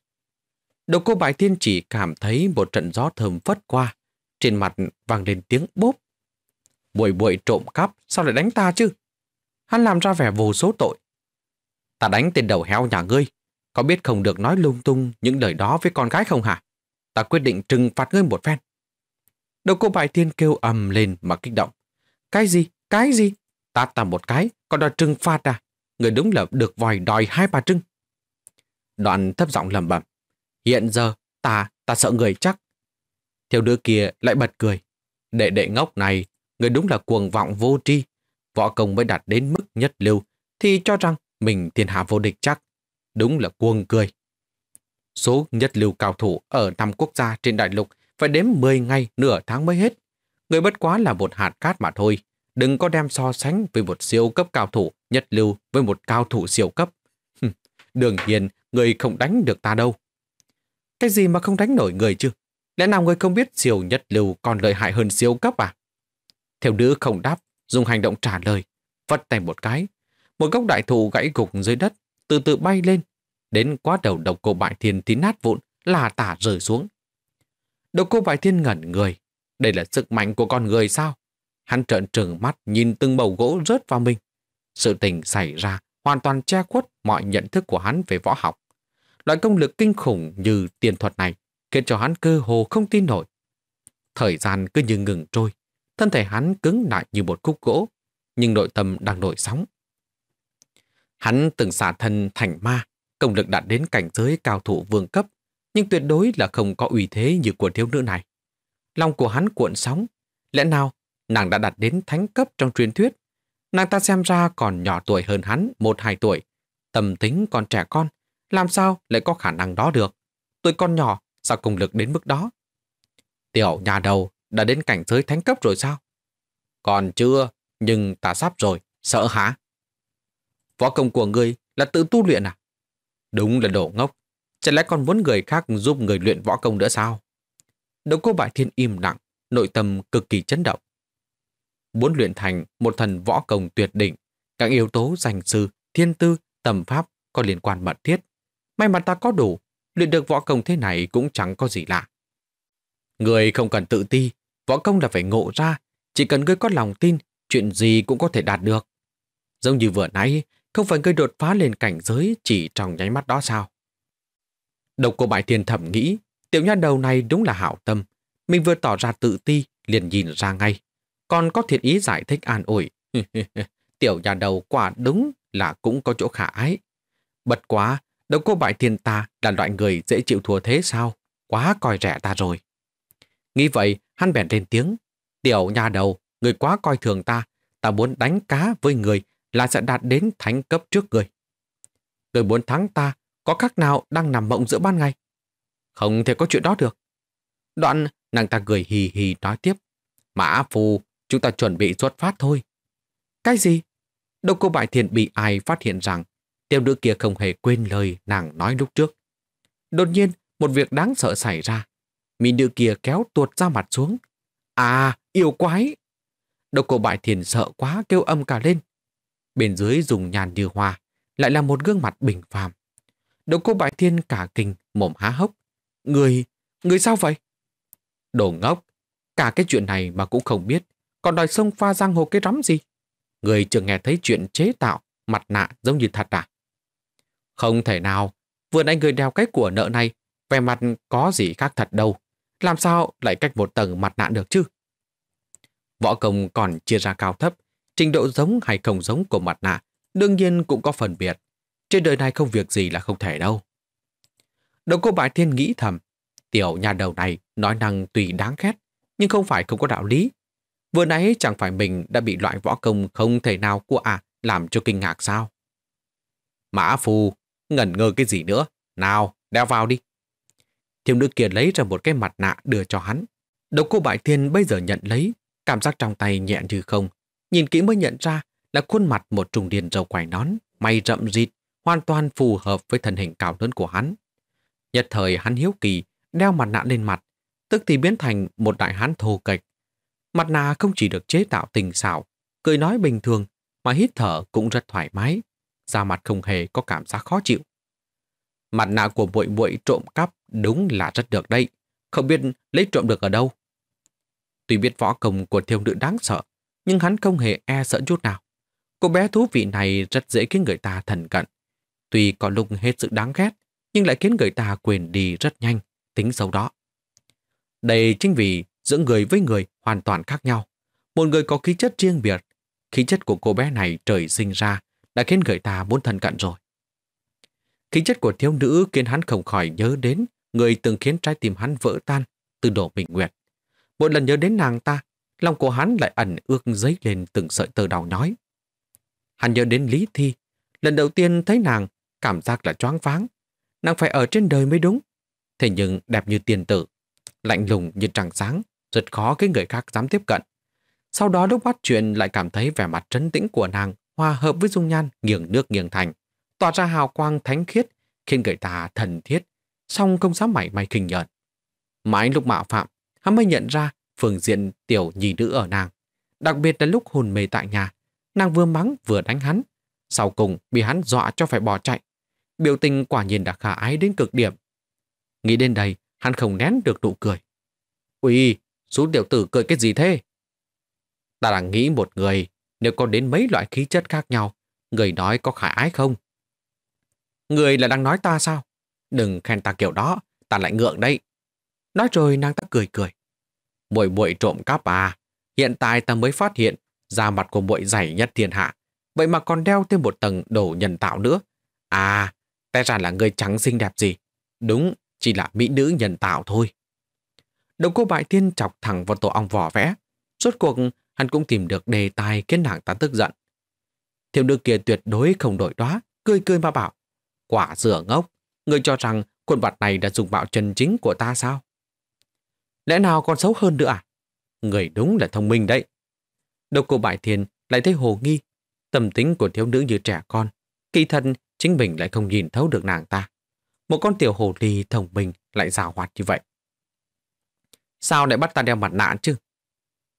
[SPEAKER 1] Đầu cô bài thiên chỉ cảm thấy một trận gió thơm phất qua, trên mặt vang lên tiếng bốp. Buổi buổi trộm cắp, sao lại đánh ta chứ? Hắn làm ra vẻ vô số tội, Ta đánh tên đầu heo nhà ngươi. Có biết không được nói lung tung những lời đó với con gái không hả? Ta quyết định trừng phạt ngươi một phen. Đầu cô bài tiên kêu ầm lên mà kích động. Cái gì? Cái gì? Ta ta một cái, còn đòi trừng phạt à? Người đúng là được vòi đòi hai bà trưng. Đoạn thấp giọng lầm bẩm. Hiện giờ, ta, ta sợ người chắc. Thiếu đứa kia lại bật cười. Đệ đệ ngốc này, người đúng là cuồng vọng vô tri. Võ công mới đạt đến mức nhất lưu, thì cho rằng mình thiên hạ vô địch chắc. Đúng là cuồng cười. Số nhất lưu cao thủ ở năm quốc gia trên đại lục phải đếm 10 ngày nửa tháng mới hết. Người bất quá là một hạt cát mà thôi. Đừng có đem so sánh với một siêu cấp cao thủ nhất lưu với một cao thủ siêu cấp. đương nhiên người không đánh được ta đâu. Cái gì mà không đánh nổi người chứ? Lẽ nào người không biết siêu nhất lưu còn lợi hại hơn siêu cấp à? Theo nữ không đáp, dùng hành động trả lời, vất tay một cái, một gốc đại thụ gãy gục dưới đất, từ từ bay lên, đến quá đầu độc cô bại thiên tí nát vụn, là tả rơi xuống. Độc cô bại thiên ngẩn người, đây là sức mạnh của con người sao? Hắn trợn trừng mắt nhìn từng bầu gỗ rớt vào mình. Sự tình xảy ra hoàn toàn che khuất mọi nhận thức của hắn về võ học. Loại công lực kinh khủng như tiền thuật này khiến cho hắn cơ hồ không tin nổi. Thời gian cứ như ngừng trôi, thân thể hắn cứng lại như một khúc gỗ, nhưng nội tâm đang nổi sóng. Hắn từng xả thân thành ma, công lực đạt đến cảnh giới cao thủ vương cấp, nhưng tuyệt đối là không có uy thế như của thiếu nữ này. Lòng của hắn cuộn sóng, lẽ nào nàng đã đạt đến thánh cấp trong truyền thuyết? Nàng ta xem ra còn nhỏ tuổi hơn hắn một hai tuổi, tầm tính còn trẻ con, làm sao lại có khả năng đó được? Tuổi con nhỏ, sao công lực đến mức đó? Tiểu nhà đầu đã đến cảnh giới thánh cấp rồi sao? Còn chưa, nhưng ta sắp rồi, sợ hả? Võ công của ngươi là tự tu luyện à? Đúng là đồ ngốc. Chẳng lẽ còn muốn người khác giúp người luyện võ công nữa sao? đầu cô bại thiên im lặng, nội tâm cực kỳ chấn động. Muốn luyện thành một thần võ công tuyệt đỉnh, các yếu tố danh sư, thiên tư, tầm pháp có liên quan mật thiết. May mà ta có đủ, luyện được võ công thế này cũng chẳng có gì lạ. Người không cần tự ti, võ công là phải ngộ ra, chỉ cần ngươi có lòng tin, chuyện gì cũng có thể đạt được. Giống như vừa nãy, không phải ngươi đột phá lên cảnh giới chỉ trong nháy mắt đó sao? Độc cô bại thiên thẩm nghĩ, tiểu nha đầu này đúng là hảo tâm. Mình vừa tỏ ra tự ti, liền nhìn ra ngay. Còn có thiện ý giải thích an ủi. tiểu nhà đầu quả đúng là cũng có chỗ khả ái. Bật quá, độc cô bại thiên ta là loại người dễ chịu thua thế sao? Quá coi rẻ ta rồi. Nghĩ vậy, hắn bèn lên tiếng. Tiểu nhà đầu, người quá coi thường ta. Ta muốn đánh cá với người là sẽ đạt đến thánh cấp trước người. Người muốn thắng ta, có khác nào đang nằm mộng giữa ban ngày? Không thể có chuyện đó được. Đoạn, nàng ta cười hì hì nói tiếp. Mã phù, chúng ta chuẩn bị xuất phát thôi. Cái gì? Đâu cô bại thiền bị ai phát hiện rằng tiểu nữ kia không hề quên lời nàng nói lúc trước. Đột nhiên, một việc đáng sợ xảy ra. Mỹ nữ kia kéo tuột ra mặt xuống. À, yêu quái! Độc cô bại thiền sợ quá kêu âm cả lên. Bên dưới dùng nhàn như hoa, lại là một gương mặt bình phàm. Đỗ cô bại thiên cả kinh, mồm há hốc. Người, người sao vậy? Đồ ngốc, cả cái chuyện này mà cũng không biết, còn đòi sông pha giang hồ cái rắm gì? Người chưa nghe thấy chuyện chế tạo, mặt nạ giống như thật à? Không thể nào, vừa nãy người đeo cái của nợ này, vẻ mặt có gì khác thật đâu. Làm sao lại cách một tầng mặt nạ được chứ? Võ công còn chia ra cao thấp, trình độ giống hay không giống của mặt nạ đương nhiên cũng có phần biệt. Trên đời này không việc gì là không thể đâu. Đồng cô Bại Thiên nghĩ thầm, tiểu nhà đầu này nói năng tùy đáng ghét, nhưng không phải không có đạo lý. Vừa nãy chẳng phải mình đã bị loại võ công không thể nào của à làm cho kinh ngạc sao? Mã phù, ngẩn ngơ cái gì nữa? Nào, đeo vào đi. Thiếu nữ kia lấy ra một cái mặt nạ đưa cho hắn. Độc cô Bại Thiên bây giờ nhận lấy, cảm giác trong tay nhẹ như không, nhìn kỹ mới nhận ra là khuôn mặt một trùng điền râu quài nón, mày rậm rịt, hoàn toàn phù hợp với thân hình cao lớn của hắn. Nhất thời hắn hiếu kỳ, đeo mặt nạ lên mặt, tức thì biến thành một đại hán thô kệch. Mặt nạ không chỉ được chế tạo tình xảo, cười nói bình thường, mà hít thở cũng rất thoải mái, da mặt không hề có cảm giác khó chịu. Mặt nạ của bội bội trộm cắp đúng là rất được đây, không biết lấy trộm được ở đâu. Tuy biết võ công của thiêu nữ đáng sợ, nhưng hắn không hề e sợ chút nào. Cô bé thú vị này rất dễ khiến người ta thần cận. Tuy có lúc hết sự đáng ghét, nhưng lại khiến người ta quyền đi rất nhanh, tính xấu đó. Đây chính vì giữa người với người hoàn toàn khác nhau. Một người có khí chất riêng biệt, khí chất của cô bé này trời sinh ra đã khiến người ta muốn thân cận rồi. Khí chất của thiếu nữ khiến hắn không khỏi nhớ đến người từng khiến trái tim hắn vỡ tan từ đổ bình nguyệt. Một lần nhớ đến nàng ta, lòng của hắn lại ẩn ước dấy lên từng sợi tơ đau nói Hắn nhớ đến Lý Thi, lần đầu tiên thấy nàng, cảm giác là choáng váng. Nàng phải ở trên đời mới đúng. Thế nhưng đẹp như tiên tử, lạnh lùng như trăng sáng, rất khó cái người khác dám tiếp cận. Sau đó lúc bắt chuyện lại cảm thấy vẻ mặt trấn tĩnh của nàng hòa hợp với dung nhan nghiêng nước nghiêng thành, tỏa ra hào quang thánh khiết, khiến người ta thần thiết, song không dám mảy may khinh nhợn. Mãi lúc mạo phạm, hắn mới nhận ra phương diện tiểu nhì nữ ở nàng. Đặc biệt là lúc hồn mê tại nhà, nàng vừa mắng vừa đánh hắn. Sau cùng bị hắn dọa cho phải bỏ chạy. Biểu tình quả nhiên đã khả ái đến cực điểm. Nghĩ đến đây, hắn không nén được nụ cười. Ui, số tiểu tử cười cái gì thế? Ta đang nghĩ một người, nếu có đến mấy loại khí chất khác nhau, người nói có khả ái không? Người là đang nói ta sao? Đừng khen ta kiểu đó, ta lại ngượng đây. Nói rồi nàng ta cười cười muội muội trộm cắp à, hiện tại ta mới phát hiện da mặt của muội dày nhất thiên hạ, vậy mà còn đeo thêm một tầng đồ nhân tạo nữa. À, ta ra là người trắng xinh đẹp gì. Đúng, chỉ là mỹ nữ nhân tạo thôi. Đồng cô bại tiên chọc thẳng vào tổ ong vỏ vẽ. suốt cuộc, hắn cũng tìm được đề tài khiến nàng ta tức giận. Thiếu nữ kia tuyệt đối không đổi đoá, cười cười mà bảo. Quả dừa ngốc, người cho rằng khuôn mặt này đã dùng bạo chân chính của ta sao? Lẽ nào còn xấu hơn nữa à? Người đúng là thông minh đấy. Độc cô bại thiên lại thấy hồ nghi. Tâm tính của thiếu nữ như trẻ con. Kỳ thân chính mình lại không nhìn thấu được nàng ta. Một con tiểu hồ ly thông minh lại rào hoạt như vậy. Sao lại bắt ta đeo mặt nạ chứ?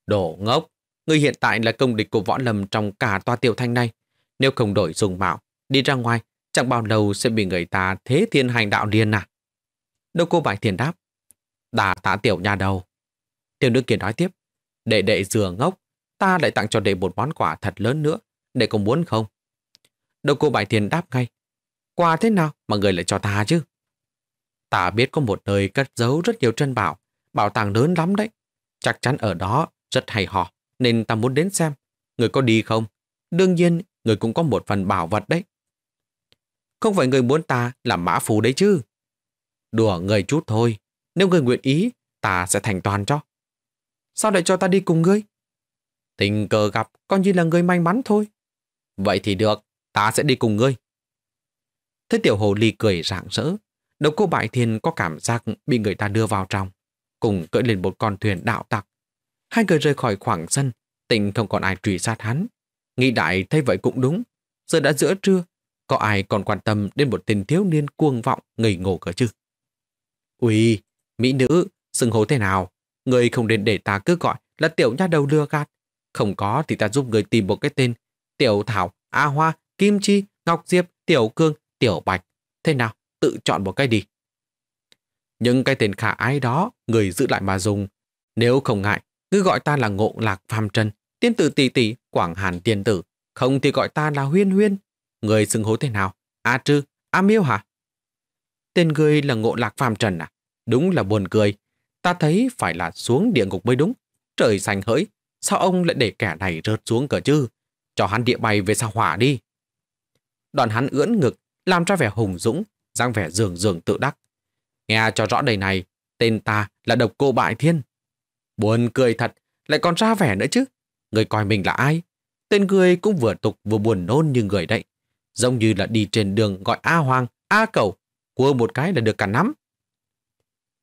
[SPEAKER 1] Đồ ngốc! người hiện tại là công địch của võ lâm trong cả toa tiểu thanh này. Nếu không đổi dùng mạo, đi ra ngoài, chẳng bao lâu sẽ bị người ta thế thiên hành đạo điên à. Đâu cô bạch thiền đáp, Đà tạ tiểu nhà đầu. Tiểu nữ kia nói tiếp. Đệ đệ dừa ngốc, ta lại tặng cho đệ một món quà thật lớn nữa. Đệ có muốn không? Đầu cô bài thiền đáp ngay. Quà thế nào mà người lại cho ta chứ? Ta biết có một nơi cất giấu rất nhiều trân bảo, bảo tàng lớn lắm đấy. Chắc chắn ở đó rất hay hò, nên ta muốn đến xem. Người có đi không? Đương nhiên, người cũng có một phần bảo vật đấy. Không phải người muốn ta làm mã phù đấy chứ. Đùa người chút thôi, nếu người nguyện ý, ta sẽ thành toàn cho. Sao lại cho ta đi cùng ngươi? Tình cờ gặp coi như là ngươi may mắn thôi. Vậy thì được, ta sẽ đi cùng ngươi. Thế tiểu hồ ly cười rạng rỡ. Đầu cô bại thiên có cảm giác bị người ta đưa vào trong. Cùng cưỡi lên một con thuyền đạo tặc. Hai người rời khỏi khoảng sân, tình không còn ai truy sát hắn. Nghĩ đại thấy vậy cũng đúng. Giờ đã giữa trưa, có ai còn quan tâm đến một tình thiếu niên cuồng vọng ngây ngổ cơ chứ? Ui, Mỹ nữ, xưng hố thế nào? Người không nên để ta cứ gọi là tiểu nha đầu lừa gạt. Không có thì ta giúp người tìm một cái tên. Tiểu Thảo, A Hoa, Kim Chi, Ngọc Diệp, Tiểu Cương, Tiểu Bạch. Thế nào? Tự chọn một cái đi. Những cái tên khả ái đó, người giữ lại mà dùng. Nếu không ngại, cứ gọi ta là Ngộ Lạc Phàm Trần, Tiên tử tỷ tỷ, Quảng Hàn Tiên tử. Không thì gọi ta là Huyên Huyên. Người xưng hố thế nào? A Trư, A Miêu hả? Tên người là Ngộ Lạc Phàm Trần à? Đúng là buồn cười. Ta thấy phải là xuống địa ngục mới đúng. Trời xanh hỡi, sao ông lại để kẻ này rớt xuống cờ chứ? Cho hắn địa bay về sao hỏa đi. Đoàn hắn ưỡn ngực, làm ra vẻ hùng dũng, dáng vẻ dường dường tự đắc. Nghe cho rõ đầy này, tên ta là độc cô bại thiên. Buồn cười thật, lại còn ra vẻ nữa chứ. Người coi mình là ai? Tên người cũng vừa tục vừa buồn nôn như người đấy. Giống như là đi trên đường gọi A Hoàng, A Cầu, cua một cái là được cả nắm.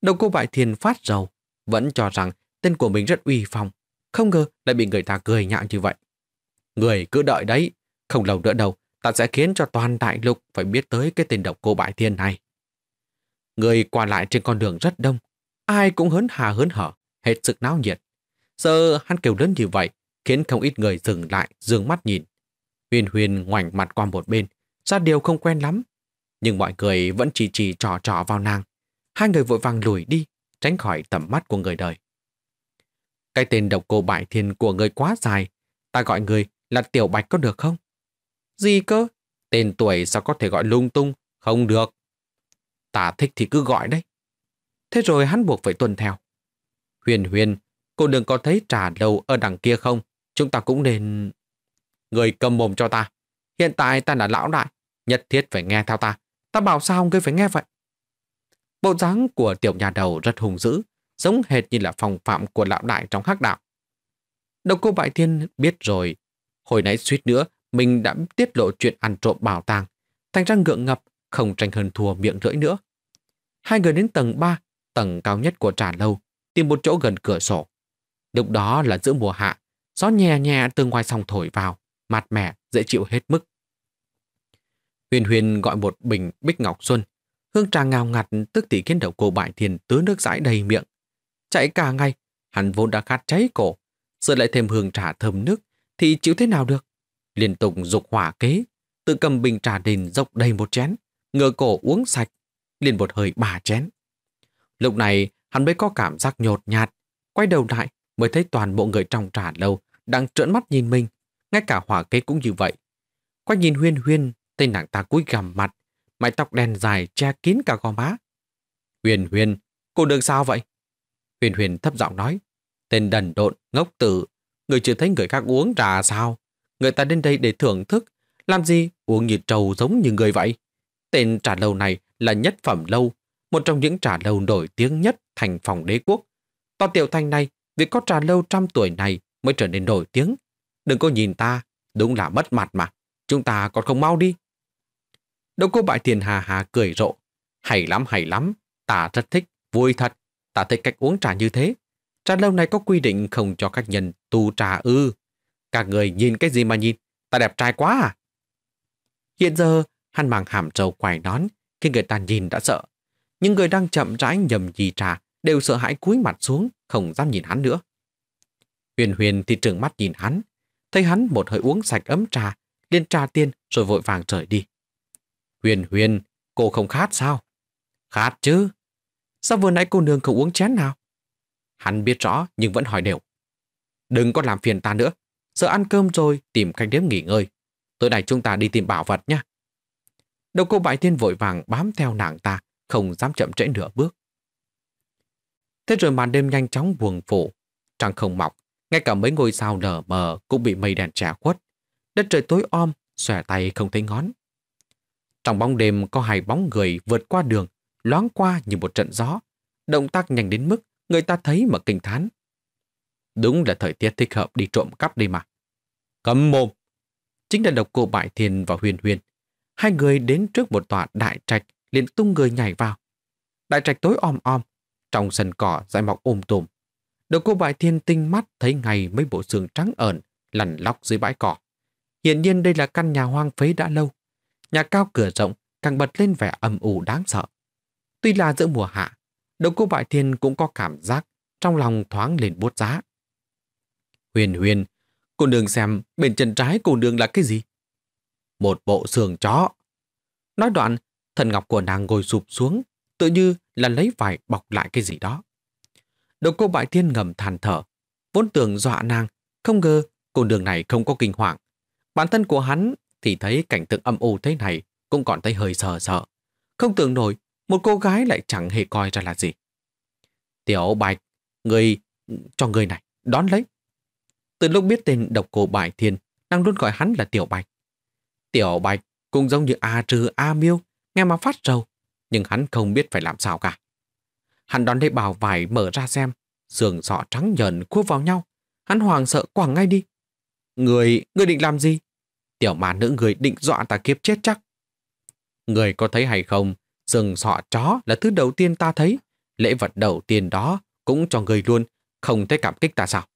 [SPEAKER 1] Đầu cô bại thiền phát dầu, vẫn cho rằng tên của mình rất uy phong, không ngờ lại bị người ta cười nhạo như vậy. Người cứ đợi đấy, không lâu nữa đâu, ta sẽ khiến cho toàn đại lục phải biết tới cái tên độc cô bại thiên này. Người qua lại trên con đường rất đông, ai cũng hớn hà hớn hở, hết sức náo nhiệt. giờ hắn kêu lớn như vậy, khiến không ít người dừng lại, dương mắt nhìn. Huyền huyền ngoảnh mặt qua một bên, ra điều không quen lắm. Nhưng mọi người vẫn chỉ chỉ trò trò vào nàng, hai người vội vàng lùi đi, tránh khỏi tầm mắt của người đời. Cái tên độc cô bại thiên của người quá dài, ta gọi người là Tiểu Bạch có được không? Gì cơ? Tên tuổi sao có thể gọi lung tung? Không được. Ta thích thì cứ gọi đấy. Thế rồi hắn buộc phải tuân theo. Huyền huyền, cô đừng có thấy trà lâu ở đằng kia không? Chúng ta cũng nên... Người cầm mồm cho ta. Hiện tại ta là lão đại, nhất thiết phải nghe theo ta. Ta bảo sao ngươi phải nghe vậy? Bộ dáng của tiểu nhà đầu rất hùng dữ, giống hệt như là phòng phạm của lão đại trong hắc đạo. Độc cô bại thiên biết rồi, hồi nãy suýt nữa mình đã tiết lộ chuyện ăn trộm bảo tàng, thành ra ngượng ngập, không tranh hơn thua miệng rưỡi nữa. Hai người đến tầng 3, tầng cao nhất của trà lâu, tìm một chỗ gần cửa sổ. Lúc đó là giữa mùa hạ, gió nhẹ nhẹ từ ngoài sông thổi vào, mát mẻ, dễ chịu hết mức. Huyền Huyền gọi một bình bích ngọc xuân, Hương trà ngào ngạt tức thì khiến đầu cô bại thiền tứ nước dãi đầy miệng. Chạy cả ngày, hắn vốn đã khát cháy cổ, giờ lại thêm hương trà thơm nước thì chịu thế nào được. Liên tục dục hỏa kế, tự cầm bình trà đền dốc đầy một chén, ngửa cổ uống sạch, liền một hơi bà chén. Lúc này, hắn mới có cảm giác nhột nhạt, quay đầu lại mới thấy toàn bộ người trong trà lâu đang trợn mắt nhìn mình, ngay cả hỏa kế cũng như vậy. Quay nhìn huyên huyên, tên nàng ta cúi gằm mặt, mái tóc đen dài che kín cả gò má. Huyền huyền, cô đương sao vậy? Huyền huyền thấp giọng nói, tên đần độn, ngốc tử, người chưa thấy người khác uống trà sao? Người ta đến đây để thưởng thức, làm gì uống như trầu giống như người vậy? Tên trà lâu này là nhất phẩm lâu, một trong những trà lâu nổi tiếng nhất thành phòng đế quốc. To tiểu Thanh này, vì có trà lâu trăm tuổi này mới trở nên nổi tiếng. Đừng có nhìn ta, đúng là mất mặt mà. Chúng ta còn không mau đi đông cô bại tiền hà hà cười rộ. Hay lắm, hay lắm. Ta rất thích, vui thật. Ta thích cách uống trà như thế. Trà lâu này có quy định không cho các nhân tu trà ư. Các người nhìn cái gì mà nhìn? Ta đẹp trai quá à? Hiện giờ, hắn mang hàm trầu quài nón, khi người ta nhìn đã sợ. Những người đang chậm rãi nhầm gì trà đều sợ hãi cúi mặt xuống, không dám nhìn hắn nữa. Huyền huyền thì trừng mắt nhìn hắn, thấy hắn một hơi uống sạch ấm trà, liên trà tiên rồi vội vàng rời đi. Huyền huyền, cô không khát sao? Khát chứ. Sao vừa nãy cô nương không uống chén nào? Hắn biết rõ nhưng vẫn hỏi đều. Đừng có làm phiền ta nữa. Giờ ăn cơm rồi tìm khách đếm nghỉ ngơi. Tối nay chúng ta đi tìm bảo vật nhé. Đầu cô bại thiên vội vàng bám theo nàng ta, không dám chậm trễ nửa bước. Thế rồi màn đêm nhanh chóng buồn phủ, trăng không mọc, ngay cả mấy ngôi sao nở mờ cũng bị mây đèn trẻ khuất. Đất trời tối om, xòe tay không thấy ngón. Trong bóng đêm có hai bóng người vượt qua đường, loáng qua như một trận gió. Động tác nhanh đến mức người ta thấy mà kinh thán. Đúng là thời tiết thích hợp đi trộm cắp đây mà. Cấm mồm! Chính là độc cô Bại Thiên và Huyền Huyền. Hai người đến trước một tòa đại trạch liền tung người nhảy vào. Đại trạch tối om om, trong sân cỏ dại mọc ôm um tùm. Độc cô Bại Thiên tinh mắt thấy ngày mấy bộ xương trắng ẩn lằn lóc dưới bãi cỏ. Hiện nhiên đây là căn nhà hoang phế đã lâu, Nhà cao cửa rộng càng bật lên vẻ âm u đáng sợ. Tuy là giữa mùa hạ, độc cô bại thiên cũng có cảm giác trong lòng thoáng lên bút giá. Huyền huyền, cô đường xem bên chân trái cô đường là cái gì? Một bộ xương chó. Nói đoạn, thần ngọc của nàng ngồi sụp xuống, tự như là lấy vải bọc lại cái gì đó. Độc cô bại thiên ngầm than thở, vốn tưởng dọa nàng, không ngờ cô đường này không có kinh hoàng. Bản thân của hắn thì thấy cảnh tượng âm u thế này cũng còn thấy hơi sợ sợ. Không tưởng nổi, một cô gái lại chẳng hề coi ra là gì. Tiểu Bạch, người cho người này, đón lấy. Từ lúc biết tên độc cô bài Thiên, đang luôn gọi hắn là Tiểu Bạch. Tiểu Bạch cũng giống như A Trừ A Miêu, nghe mà phát rầu, nhưng hắn không biết phải làm sao cả. Hắn đón lấy bào vải mở ra xem, sườn sọ trắng nhờn cua vào nhau. Hắn hoàng sợ quảng ngay đi. Người, người định làm gì? Tiểu mà nữ người định dọa ta kiếp chết chắc. Người có thấy hay không, rừng sọ chó là thứ đầu tiên ta thấy. Lễ vật đầu tiên đó cũng cho người luôn, không thấy cảm kích ta sao.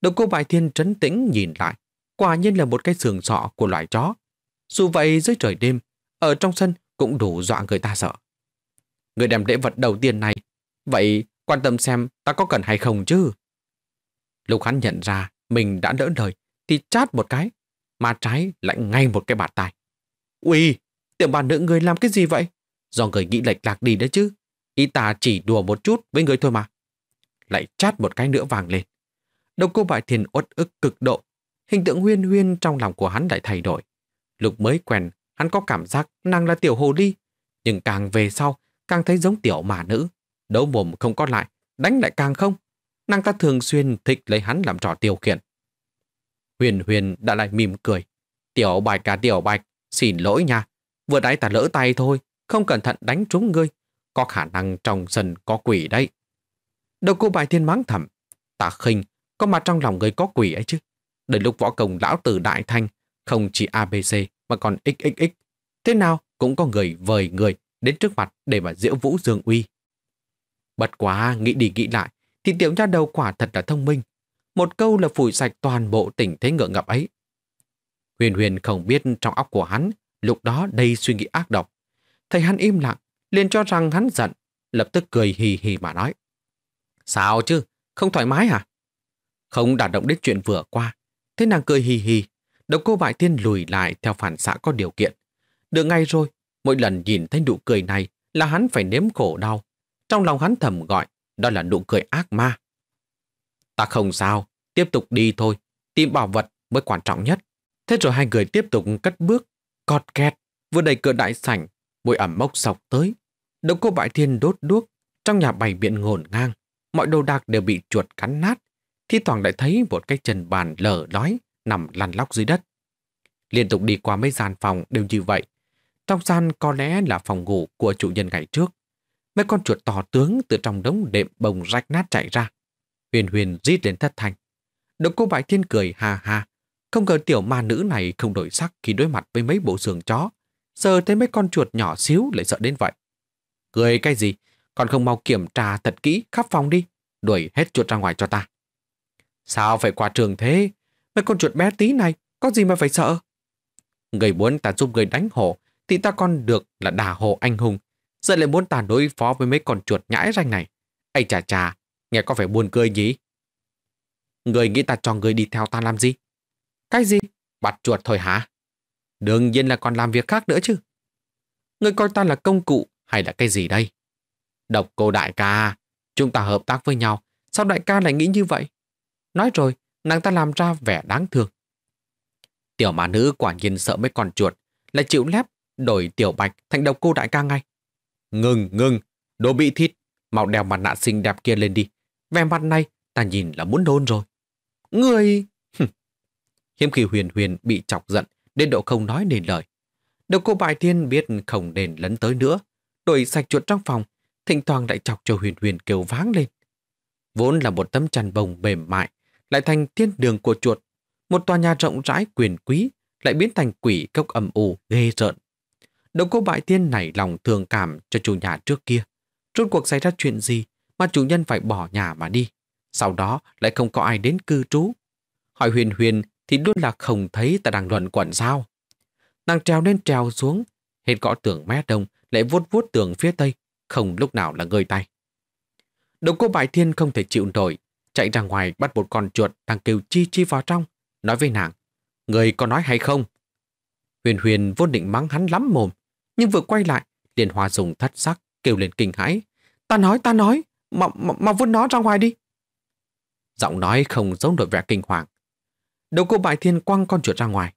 [SPEAKER 1] Độc cô bài thiên trấn tĩnh nhìn lại, quả nhiên là một cái sườn sọ của loài chó. Dù vậy dưới trời đêm, ở trong sân cũng đủ dọa người ta sợ. Người đem lễ vật đầu tiên này, vậy quan tâm xem ta có cần hay không chứ. lục hắn nhận ra mình đã đỡ lời thì chát một cái, mà trái lại ngay một cái bàn tay. Ui, tiểu bà nữ người làm cái gì vậy? Do người nghĩ lệch lạc đi đấy chứ. Y ta chỉ đùa một chút với người thôi mà. Lại chát một cái nữa vàng lên. Đầu cô bại thiền uất ức cực độ. Hình tượng huyên huyên trong lòng của hắn lại thay đổi. Lúc mới quen, hắn có cảm giác nàng là tiểu hồ ly. Nhưng càng về sau, càng thấy giống tiểu mà nữ. Đấu mồm không có lại, đánh lại càng không. Nàng ta thường xuyên thích lấy hắn làm trò tiêu khiển. Huyền huyền đã lại mỉm cười. Tiểu bạch cả à, tiểu bạch, xin lỗi nha. Vừa nãy ta lỡ tay thôi, không cẩn thận đánh trúng ngươi. Có khả năng trong sân có quỷ đấy. Đầu cô bài thiên mắng thầm. Ta khinh, có mà trong lòng người có quỷ ấy chứ. Đến lúc võ công lão tử đại thanh, không chỉ ABC mà còn XXX. Thế nào cũng có người vời người đến trước mặt để mà diễu vũ dương uy. Bật quá, nghĩ đi nghĩ lại, thì tiểu nha đầu quả thật là thông minh, một câu là phủi sạch toàn bộ tình thế ngượng ngập ấy. Huyền huyền không biết trong óc của hắn, lúc đó đầy suy nghĩ ác độc. Thầy hắn im lặng, liền cho rằng hắn giận, lập tức cười hì hì mà nói. Sao chứ, không thoải mái hả? Không đả động đến chuyện vừa qua, thế nàng cười hì hì, độc cô bại tiên lùi lại theo phản xạ có điều kiện. Được ngay rồi, mỗi lần nhìn thấy nụ cười này là hắn phải nếm khổ đau. Trong lòng hắn thầm gọi, đó là nụ cười ác ma. Ta không sao, tiếp tục đi thôi, tìm bảo vật mới quan trọng nhất. Thế rồi hai người tiếp tục cất bước, cọt kẹt, vừa đẩy cửa đại sảnh, mùi ẩm mốc sọc tới. Đống cô bại thiên đốt đuốc, trong nhà bày biện ngổn ngang, mọi đồ đạc đều bị chuột cắn nát. Thi thoảng lại thấy một cái chân bàn lở đói, nằm lăn lóc dưới đất. Liên tục đi qua mấy gian phòng đều như vậy. Trong gian có lẽ là phòng ngủ của chủ nhân ngày trước. Mấy con chuột to tướng từ trong đống đệm bồng rách nát chạy ra, Huyền huyền rít đến thất thanh. Độc cô bại thiên cười ha ha. Không ngờ tiểu ma nữ này không đổi sắc khi đối mặt với mấy bộ sườn chó. Giờ thấy mấy con chuột nhỏ xíu lại sợ đến vậy. Cười cái gì? Còn không mau kiểm tra thật kỹ khắp phòng đi. Đuổi hết chuột ra ngoài cho ta. Sao phải qua trường thế? Mấy con chuột bé tí này có gì mà phải sợ? Người muốn ta giúp người đánh hổ thì ta còn được là đà hộ anh hùng. Giờ lại muốn ta đối phó với mấy con chuột nhãi ranh này. Ây chà chà, Nghe có vẻ buồn cười nhỉ? Người nghĩ ta cho người đi theo ta làm gì? Cái gì? Bắt chuột thôi hả? Đương nhiên là còn làm việc khác nữa chứ. Người coi ta là công cụ hay là cái gì đây? Độc cô đại ca, chúng ta hợp tác với nhau, sao đại ca lại nghĩ như vậy? Nói rồi, nàng ta làm ra vẻ đáng thương. Tiểu mã nữ quả nhiên sợ mấy con chuột, lại chịu lép, đổi tiểu bạch thành độc cô đại ca ngay. Ngừng, ngừng, đồ bị thịt, màu đeo mặt nạ xinh đẹp kia lên đi, về mặt này, ta nhìn là muốn đôn rồi. Người... Hiếm khi huyền huyền bị chọc giận, đến độ không nói nên lời. Đầu cô bài thiên biết không nên lấn tới nữa, đổi sạch chuột trong phòng, thỉnh thoảng lại chọc cho huyền huyền kêu váng lên. Vốn là một tấm chăn bồng mềm mại, lại thành thiên đường của chuột. Một tòa nhà rộng rãi quyền quý, lại biến thành quỷ cốc âm u ghê rợn. Đầu cô bại thiên nảy lòng thường cảm cho chủ nhà trước kia. Rốt cuộc xảy ra chuyện gì mà chủ nhân phải bỏ nhà mà đi. Sau đó lại không có ai đến cư trú. Hỏi huyền huyền thì luôn là không thấy ta đang luận quẩn sao. Nàng trèo lên trèo xuống, hết gõ tường mé đông, lại vuốt vuốt tường phía tây, không lúc nào là ngơi tay. Đồng cô bại thiên không thể chịu nổi, chạy ra ngoài bắt một con chuột đang kêu chi chi vào trong, nói với nàng, người có nói hay không? Huyền huyền vô định mắng hắn lắm mồm, nhưng vừa quay lại, liền hòa dùng thất sắc, kêu lên kinh hãi. Ta nói, ta nói! mà, mà, mà vứt nó ra ngoài đi. Giọng nói không giống nổi vẻ kinh hoàng. Đầu cô bài thiên quăng con chuột ra ngoài.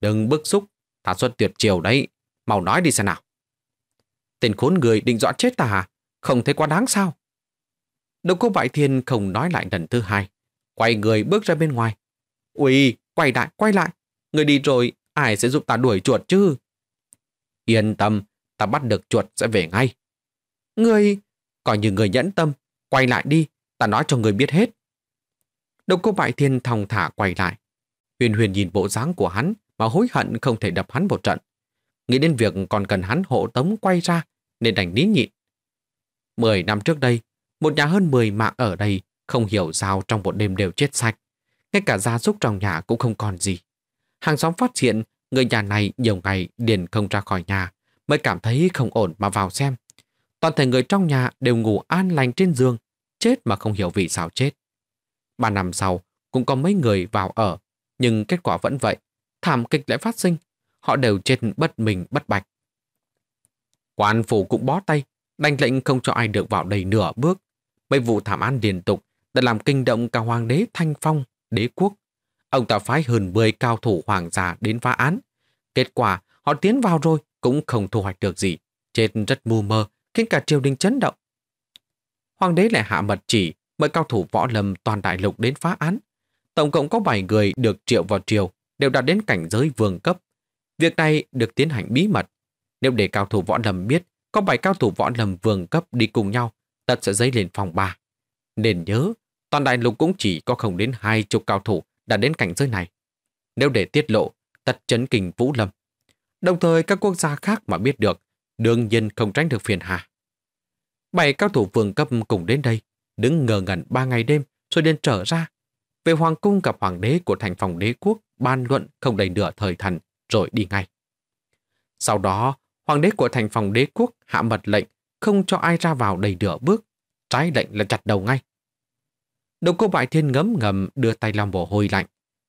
[SPEAKER 1] Đừng bức xúc, ta xuất tuyệt chiều đấy. Mau nói đi xem nào. Tên khốn người định dọa chết ta hả? À? Không thấy quá đáng sao? Đầu cô bại thiên không nói lại lần thứ hai. Quay người bước ra bên ngoài. Ui, quay lại, quay lại. Người đi rồi, ai sẽ giúp ta đuổi chuột chứ? Yên tâm, ta bắt được chuột sẽ về ngay. Người, Coi như người nhẫn tâm, quay lại đi, ta nói cho người biết hết. Độc cô bại thiên thong thả quay lại. Huyền huyền nhìn bộ dáng của hắn mà hối hận không thể đập hắn một trận. Nghĩ đến việc còn cần hắn hộ tống quay ra nên đành lý nhịn. Mười năm trước đây, một nhà hơn mười mạng ở đây không hiểu sao trong một đêm đều chết sạch. Ngay cả gia súc trong nhà cũng không còn gì. Hàng xóm phát hiện người nhà này nhiều ngày điền không ra khỏi nhà mới cảm thấy không ổn mà vào xem. Toàn thể người trong nhà đều ngủ an lành trên giường, chết mà không hiểu vì sao chết. Ba năm sau, cũng có mấy người vào ở, nhưng kết quả vẫn vậy. Thảm kịch lại phát sinh, họ đều chết bất mình bất bạch. Quan phủ cũng bó tay, đành lệnh không cho ai được vào đầy nửa bước. Mấy vụ thảm án liên tục đã làm kinh động cả hoàng đế Thanh Phong, đế quốc. Ông ta phái hơn 10 cao thủ hoàng gia đến phá án. Kết quả, họ tiến vào rồi cũng không thu hoạch được gì, chết rất mù mơ khiến cả triều đình chấn động. Hoàng đế lại hạ mật chỉ mời cao thủ võ lâm toàn đại lục đến phá án. Tổng cộng có 7 người được triệu vào triều đều đạt đến cảnh giới vương cấp. Việc này được tiến hành bí mật. Nếu để cao thủ võ lâm biết có 7 cao thủ võ lâm vương cấp đi cùng nhau, tật sẽ dấy lên phòng ba. Nên nhớ, toàn đại lục cũng chỉ có không đến hai chục cao thủ đạt đến cảnh giới này. Nếu để tiết lộ, tật chấn kinh vũ lâm. Đồng thời các quốc gia khác mà biết được đương nhiên không tránh được phiền hà. Bảy cao thủ vương cấp cùng đến đây, đứng ngờ ngẩn ba ngày đêm rồi đến trở ra. Về hoàng cung gặp hoàng đế của thành phòng đế quốc ban luận không đầy nửa thời thần rồi đi ngay. Sau đó, hoàng đế của thành phòng đế quốc hạ mật lệnh không cho ai ra vào đầy nửa bước, trái lệnh là chặt đầu ngay. Đầu cô bại thiên ngấm ngầm đưa tay làm mồ hôi lạnh.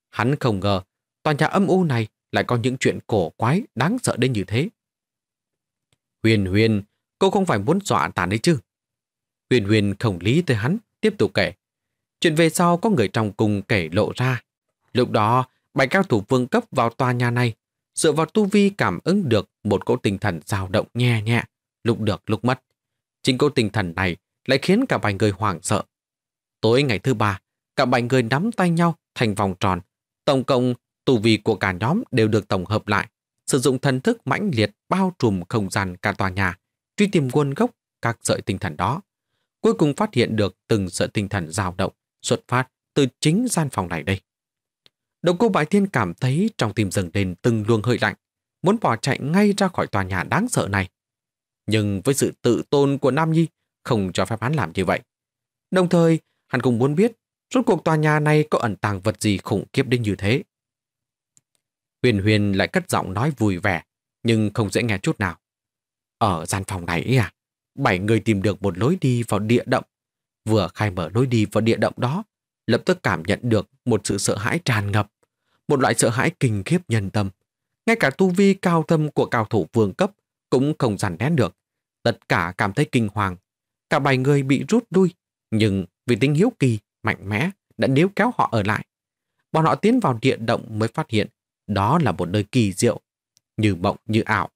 [SPEAKER 1] Hắn không ngờ tòa nhà âm u này lại có những chuyện cổ quái đáng sợ đến như thế. Huyền huyền, cô không phải muốn dọa tàn đấy chứ. Huyền huyền không lý tới hắn, tiếp tục kể. Chuyện về sau có người trong cùng kể lộ ra. Lúc đó, bảy cao thủ vương cấp vào tòa nhà này, dựa vào tu vi cảm ứng được một cỗ tinh thần dao động nhẹ nhẹ, lúc được lúc mất. Chính cỗ tinh thần này lại khiến cả bảy người hoảng sợ. Tối ngày thứ ba, cả bảy người nắm tay nhau thành vòng tròn. Tổng cộng, tu vi của cả nhóm đều được tổng hợp lại sử dụng thần thức mãnh liệt bao trùm không gian cả tòa nhà, truy tìm nguồn gốc các sợi tinh thần đó. Cuối cùng phát hiện được từng sợi tinh thần dao động xuất phát từ chính gian phòng này đây. Độc cô bái Thiên cảm thấy trong tim dần lên từng luồng hơi lạnh, muốn bỏ chạy ngay ra khỏi tòa nhà đáng sợ này. Nhưng với sự tự tôn của Nam Nhi, không cho phép hắn làm như vậy. Đồng thời, hắn cũng muốn biết rốt cuộc tòa nhà này có ẩn tàng vật gì khủng khiếp đến như thế. Huyền huyền lại cất giọng nói vui vẻ, nhưng không dễ nghe chút nào. Ở gian phòng này à, bảy người tìm được một lối đi vào địa động. Vừa khai mở lối đi vào địa động đó, lập tức cảm nhận được một sự sợ hãi tràn ngập, một loại sợ hãi kinh khiếp nhân tâm. Ngay cả tu vi cao tâm của cao thủ vương cấp cũng không giản đén được. Tất cả cảm thấy kinh hoàng. Cả bảy người bị rút lui, nhưng vì tính hiếu kỳ, mạnh mẽ đã níu kéo họ ở lại. Bọn họ tiến vào địa động mới phát hiện đó là một nơi kỳ diệu, như mộng như ảo.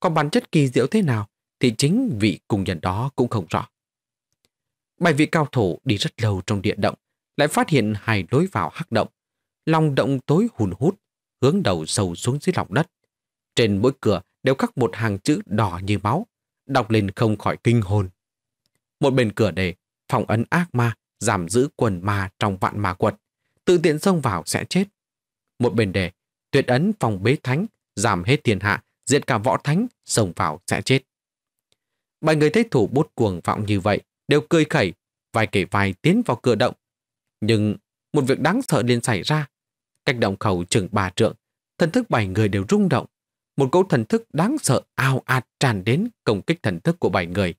[SPEAKER 1] Còn bản chất kỳ diệu thế nào thì chính vị cùng nhân đó cũng không rõ. Bảy vị cao thủ đi rất lâu trong địa động, lại phát hiện hai lối vào hắc động. Lòng động tối hùn hút, hướng đầu sâu xuống dưới lòng đất. Trên mỗi cửa đều khắc một hàng chữ đỏ như máu, đọc lên không khỏi kinh hồn. Một bên cửa đề, phòng ấn ác ma, giảm giữ quần ma trong vạn ma quật, tự tiện xông vào sẽ chết. Một bên đề, tuyệt ấn phòng bế thánh, giảm hết thiên hạ, diện cả võ thánh, xông vào sẽ chết. Bảy người thấy thủ bút cuồng vọng như vậy, đều cười khẩy, vài kể vài tiến vào cửa động. Nhưng một việc đáng sợ liền xảy ra. Cách động khẩu chừng bà trượng, thần thức bảy người đều rung động. Một cỗ thần thức đáng sợ ao ạt tràn đến công kích thần thức của bảy người,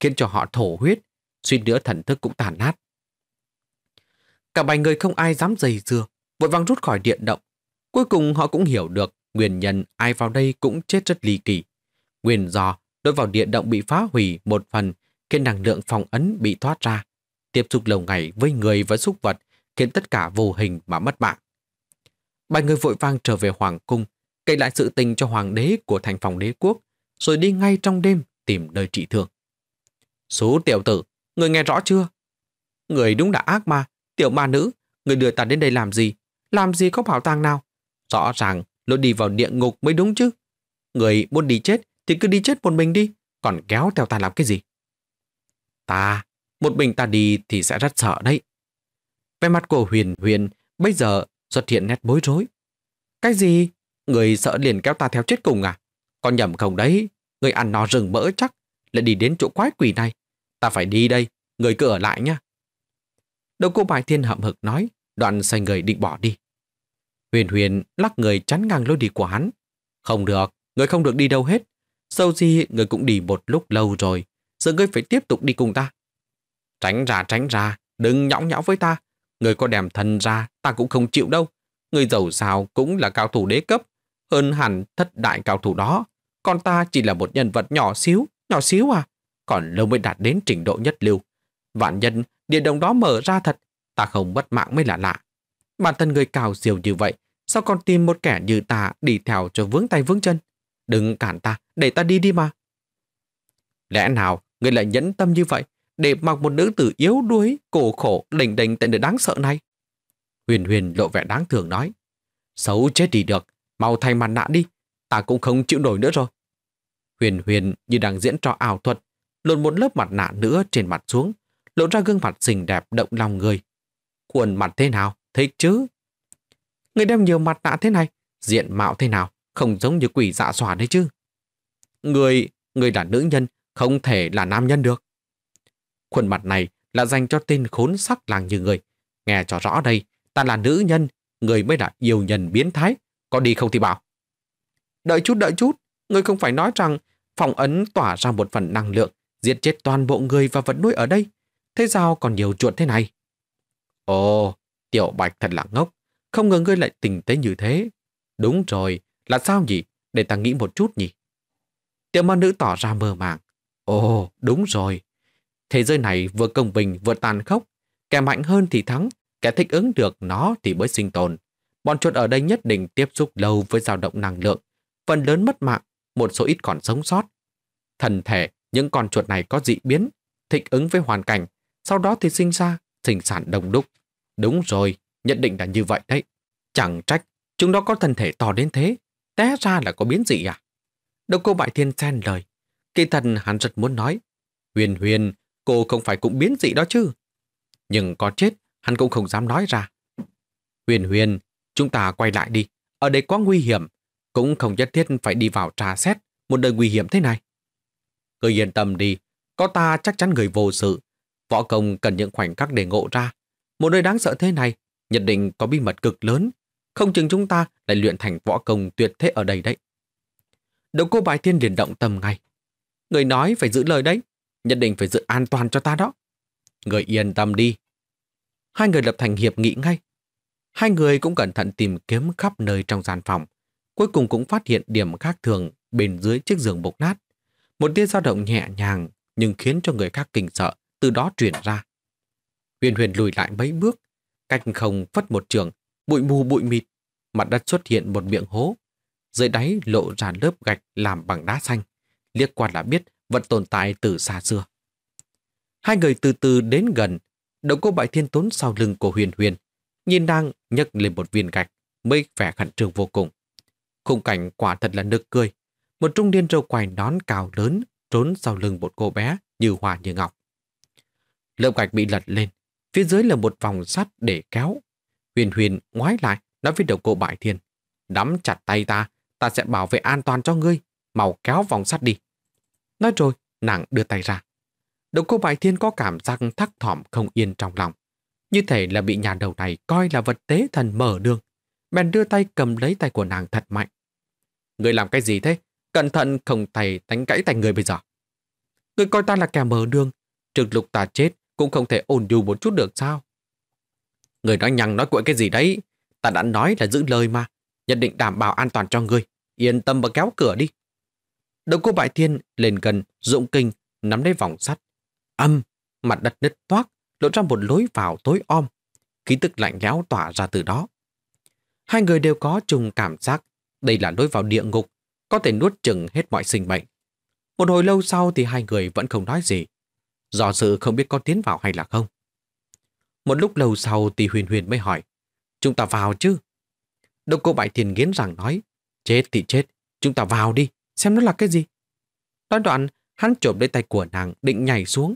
[SPEAKER 1] khiến cho họ thổ huyết, suy nữa thần thức cũng tàn nát. Cả bảy người không ai dám dày dừa vội vàng rút khỏi điện động, Cuối cùng họ cũng hiểu được nguyên nhân ai vào đây cũng chết rất ly kỳ. Nguyên do đối vào điện động bị phá hủy một phần khiến năng lượng phòng ấn bị thoát ra. Tiếp xúc lâu ngày với người và súc vật khiến tất cả vô hình mà mất mạng. Ba người vội vang trở về Hoàng Cung, kể lại sự tình cho Hoàng đế của thành phòng đế quốc, rồi đi ngay trong đêm tìm nơi trị thương. Số tiểu tử, người nghe rõ chưa? Người đúng là ác ma, tiểu ma nữ, người đưa ta đến đây làm gì? Làm gì có bảo tàng nào? Rõ ràng lối đi vào địa ngục mới đúng chứ. Người muốn đi chết thì cứ đi chết một mình đi, còn kéo theo ta làm cái gì? Ta, một mình ta đi thì sẽ rất sợ đấy. Về mặt của huyền huyền bây giờ xuất hiện nét bối rối. Cái gì? Người sợ liền kéo ta theo chết cùng à? Con nhầm không đấy, người ăn no rừng mỡ chắc, lại đi đến chỗ quái quỷ này. Ta phải đi đây, người cứ ở lại nha Đầu cô bài thiên hậm hực nói, đoạn xoay người định bỏ đi. Huyền huyền lắc người chắn ngang lối đi của hắn. Không được, người không được đi đâu hết. Sâu gì người cũng đi một lúc lâu rồi. Giờ người phải tiếp tục đi cùng ta. Tránh ra, tránh ra, đừng nhõng nhõng với ta. Người có đèm thân ra, ta cũng không chịu đâu. Người giàu sao cũng là cao thủ đế cấp, hơn hẳn thất đại cao thủ đó. Còn ta chỉ là một nhân vật nhỏ xíu, nhỏ xíu à, còn lâu mới đạt đến trình độ nhất lưu. Vạn nhân, địa đồng đó mở ra thật, ta không bất mạng mới là lạ. Bản thân người cào diều như vậy, sao còn tìm một kẻ như ta đi theo cho vướng tay vướng chân? Đừng cản ta, để ta đi đi mà. Lẽ nào người lại nhẫn tâm như vậy để mặc một nữ tử yếu đuối, cổ khổ, đỉnh đỉnh tại nơi đáng sợ này? Huyền huyền lộ vẻ đáng thường nói. Xấu chết đi được, mau thay mặt nạ đi, ta cũng không chịu nổi nữa rồi. Huyền huyền như đang diễn trò ảo thuật, lột một lớp mặt nạ nữa trên mặt xuống, lộ ra gương mặt xinh đẹp động lòng người. Quần mặt thế nào? Thích chứ. Người đem nhiều mặt nạ thế này, diện mạo thế nào, không giống như quỷ dạ xòa đấy chứ. Người, người là nữ nhân, không thể là nam nhân được. Khuôn mặt này là dành cho tên khốn sắc làng như người. Nghe cho rõ đây, ta là nữ nhân, người mới là yêu nhân biến thái, có đi không thì bảo. Đợi chút, đợi chút, người không phải nói rằng phòng ấn tỏa ra một phần năng lượng, giết chết toàn bộ người và vật nuôi ở đây. Thế sao còn nhiều chuột thế này? Ồ, Tiểu Bạch thật là ngốc, không ngờ ngươi lại tình tế như thế. Đúng rồi, là sao nhỉ? Để ta nghĩ một chút nhỉ. Tiểu ma nữ tỏ ra mơ màng. Ồ, đúng rồi. Thế giới này vừa công bình vừa tàn khốc. Kẻ mạnh hơn thì thắng, kẻ thích ứng được nó thì mới sinh tồn. Bọn chuột ở đây nhất định tiếp xúc lâu với dao động năng lượng. Phần lớn mất mạng, một số ít còn sống sót. Thần thể, những con chuột này có dị biến, thích ứng với hoàn cảnh, sau đó thì sinh ra, sinh sản đồng đúc. Đúng rồi, nhận định là như vậy đấy. Chẳng trách, chúng nó có thân thể to đến thế, té ra là có biến dị à? Độc cô Bại Thiên xen lời. Kỳ thần hắn rất muốn nói. Huyền huyền, cô không phải cũng biến dị đó chứ? Nhưng có chết, hắn cũng không dám nói ra. Huyền huyền, chúng ta quay lại đi. Ở đây quá nguy hiểm, cũng không nhất thiết phải đi vào trà xét một nơi nguy hiểm thế này. Cứ yên tâm đi, có ta chắc chắn người vô sự. Võ công cần những khoảnh khắc để ngộ ra, một nơi đáng sợ thế này, nhất định có bí mật cực lớn. Không chừng chúng ta lại luyện thành võ công tuyệt thế ở đây đấy. Đầu cô bài thiên liền động tâm ngay. Người nói phải giữ lời đấy, nhất định phải giữ an toàn cho ta đó. Người yên tâm đi. Hai người lập thành hiệp nghị ngay. Hai người cũng cẩn thận tìm kiếm khắp nơi trong gian phòng. Cuối cùng cũng phát hiện điểm khác thường bên dưới chiếc giường bộc nát. Một tia dao động nhẹ nhàng nhưng khiến cho người khác kinh sợ, từ đó truyền ra. Huyền huyền lùi lại mấy bước, cách không phất một trường, bụi mù bụi mịt, mặt đất xuất hiện một miệng hố. Dưới đáy lộ ra lớp gạch làm bằng đá xanh, liếc qua là biết vẫn tồn tại từ xa xưa. Hai người từ từ đến gần, động cô bại thiên tốn sau lưng của huyền huyền, nhìn đang nhấc lên một viên gạch, mới vẻ khẩn trương vô cùng. Khung cảnh quả thật là nực cười. Một trung niên râu quài nón cao lớn trốn sau lưng một cô bé như hòa như ngọc. Lớp gạch bị lật lên, Phía dưới là một vòng sắt để kéo. Huyền huyền ngoái lại, nói với đầu cô bại thiên. Đắm chặt tay ta, ta sẽ bảo vệ an toàn cho ngươi. Màu kéo vòng sắt đi. Nói rồi, nàng đưa tay ra. Đầu cô bại thiên có cảm giác thắc thỏm không yên trong lòng. Như thể là bị nhà đầu này coi là vật tế thần mở đường. Bèn đưa tay cầm lấy tay của nàng thật mạnh. Người làm cái gì thế? Cẩn thận không tay đánh gãy tay người bây giờ. Người coi ta là kẻ mở đường. Trực lục ta chết, cũng không thể ổn nhu một chút được sao? Người nói nhằng nói cuội cái gì đấy? Ta đã nói là giữ lời mà, nhất định đảm bảo an toàn cho người. Yên tâm và kéo cửa đi. Độc cô bại thiên lên gần, dụng kinh, nắm lấy vòng sắt. Âm, mặt đất nứt toác, lộ ra một lối vào tối om. Khí tức lạnh lẽo tỏa ra từ đó. Hai người đều có chung cảm giác đây là lối vào địa ngục, có thể nuốt chừng hết mọi sinh mệnh. Một hồi lâu sau thì hai người vẫn không nói gì, do sự không biết có tiến vào hay là không. Một lúc lâu sau thì huyền huyền mới hỏi, chúng ta vào chứ? Đông cô bại thiền nghiến rằng nói, chết thì chết, chúng ta vào đi, xem nó là cái gì. Đoạn đoạn, hắn trộm lấy tay của nàng định nhảy xuống.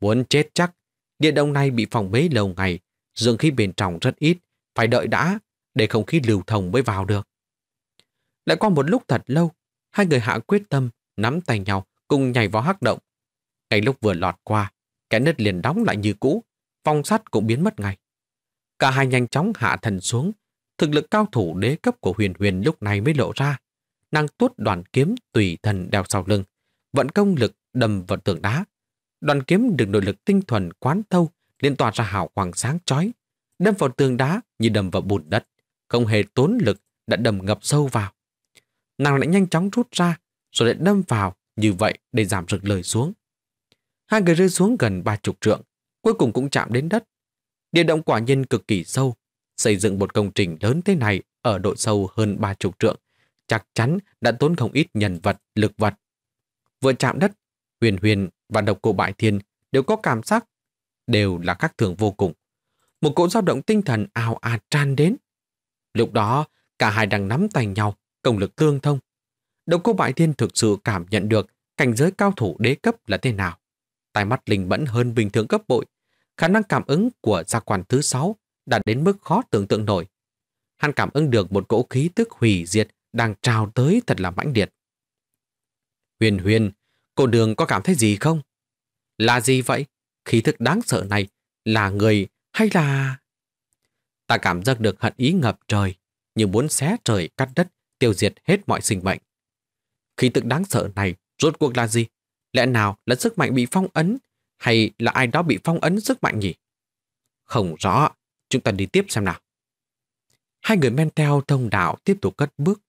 [SPEAKER 1] Muốn chết chắc, địa đông này bị phòng bế lâu ngày, dương khí bên trong rất ít, phải đợi đã, để không khí lưu thông mới vào được. Lại qua một lúc thật lâu, hai người hạ quyết tâm, nắm tay nhau, cùng nhảy vào hắc động, ngay lúc vừa lọt qua, cái nứt liền đóng lại như cũ, phong sắt cũng biến mất ngay. Cả hai nhanh chóng hạ thần xuống, thực lực cao thủ đế cấp của huyền huyền lúc này mới lộ ra. Nàng tuốt đoàn kiếm tùy thần đeo sau lưng, vận công lực đầm vào tường đá. Đoàn kiếm được nội lực tinh thuần quán thâu, liên tỏa ra hào quang sáng chói, đâm vào tường đá như đâm vào bùn đất, không hề tốn lực đã đầm ngập sâu vào. Nàng lại nhanh chóng rút ra, rồi lại đâm vào như vậy để giảm rực lời xuống. Hai người rơi xuống gần ba chục trượng, cuối cùng cũng chạm đến đất. Địa động quả nhiên cực kỳ sâu. Xây dựng một công trình lớn thế này ở độ sâu hơn ba chục trượng, chắc chắn đã tốn không ít nhân vật, lực vật. Vừa chạm đất, huyền huyền và độc cô bại thiên đều có cảm giác, đều là các thường vô cùng. Một cỗ dao động tinh thần ào ạt à tràn đến. Lúc đó, cả hai đang nắm tay nhau, công lực tương thông. Độc cô bại thiên thực sự cảm nhận được cảnh giới cao thủ đế cấp là thế nào tai mắt linh mẫn hơn bình thường gấp bội. Khả năng cảm ứng của gia quan thứ sáu đạt đến mức khó tưởng tượng nổi. Hắn cảm ứng được một cỗ khí tức hủy diệt đang trào tới thật là mãnh liệt. Huyền huyền, cô đường có cảm thấy gì không? Là gì vậy? Khí thức đáng sợ này là người hay là... Ta cảm giác được hận ý ngập trời, như muốn xé trời cắt đất, tiêu diệt hết mọi sinh mệnh. Khí tức đáng sợ này rốt cuộc là gì? Lẽ nào là sức mạnh bị phong ấn hay là ai đó bị phong ấn sức mạnh nhỉ? Không rõ, chúng ta đi tiếp xem nào. Hai người men theo thông đạo tiếp tục cất bước.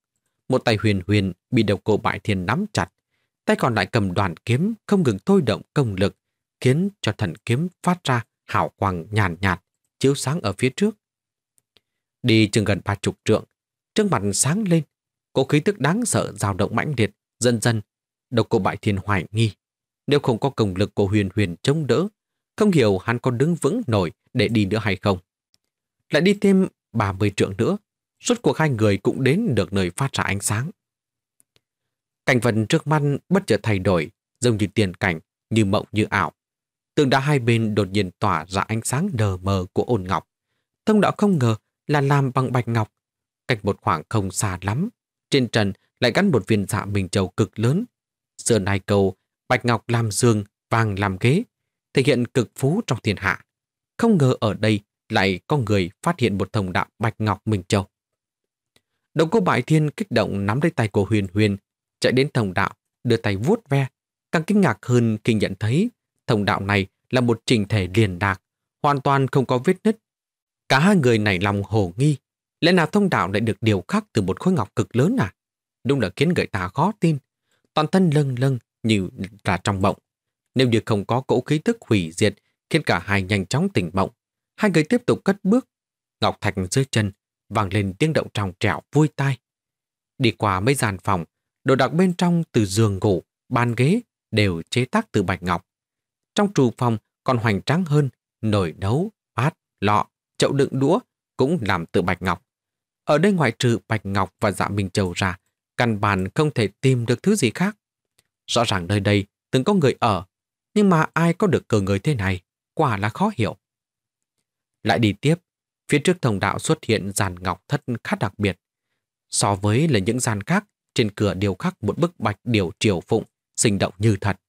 [SPEAKER 1] Một tay huyền huyền bị đầu cổ bại thiên nắm chặt, tay còn lại cầm đoàn kiếm không ngừng thôi động công lực, khiến cho thần kiếm phát ra hào quang nhàn nhạt, nhạt, chiếu sáng ở phía trước. Đi chừng gần ba chục trượng, trước mặt sáng lên, cố khí tức đáng sợ dao động mãnh liệt, dần dần Độc cô bại thiên hoài nghi. Nếu không có công lực của huyền huyền chống đỡ, không hiểu hắn có đứng vững nổi để đi nữa hay không. Lại đi thêm 30 trượng nữa, suốt cuộc hai người cũng đến được nơi phát ra ánh sáng. Cảnh vật trước mắt bất chợt thay đổi, giống như tiền cảnh, như mộng như ảo. Tường đã hai bên đột nhiên tỏa ra ánh sáng đờ mờ của ôn ngọc. Thông đạo không ngờ là làm bằng bạch ngọc. Cách một khoảng không xa lắm, trên trần lại gắn một viên dạ mình trầu cực lớn xưa nay cầu bạch ngọc làm giường, vàng làm ghế, thể hiện cực phú trong thiên hạ. Không ngờ ở đây lại có người phát hiện một thông đạo bạch ngọc Minh Châu. Đồng cô bại thiên kích động nắm lấy tay của huyền huyền, chạy đến thông đạo, đưa tay vuốt ve. Càng kinh ngạc hơn khi nhận thấy thông đạo này là một trình thể liền đạc, hoàn toàn không có vết nứt. Cả hai người nảy lòng hồ nghi, lẽ nào thông đạo lại được điều khắc từ một khối ngọc cực lớn à? Đúng là khiến người ta khó tin toàn thân lâng lâng như ra trong mộng. Nếu như không có cỗ khí thức hủy diệt khiến cả hai nhanh chóng tỉnh mộng, hai người tiếp tục cất bước. Ngọc Thạch dưới chân vang lên tiếng động trong trẻo vui tai. Đi qua mấy gian phòng, đồ đạc bên trong từ giường ngủ, bàn ghế đều chế tác từ bạch ngọc. Trong trù phòng còn hoành tráng hơn, nồi nấu, bát, lọ, chậu đựng đũa cũng làm từ bạch ngọc. Ở đây ngoại trừ bạch ngọc và dạ minh châu ra, căn bản không thể tìm được thứ gì khác. Rõ ràng nơi đây từng có người ở, nhưng mà ai có được cờ người thế này, quả là khó hiểu. Lại đi tiếp, phía trước thông đạo xuất hiện giàn ngọc thất khá đặc biệt. So với là những gian khác, trên cửa điều khắc một bức bạch điều triều phụng, sinh động như thật.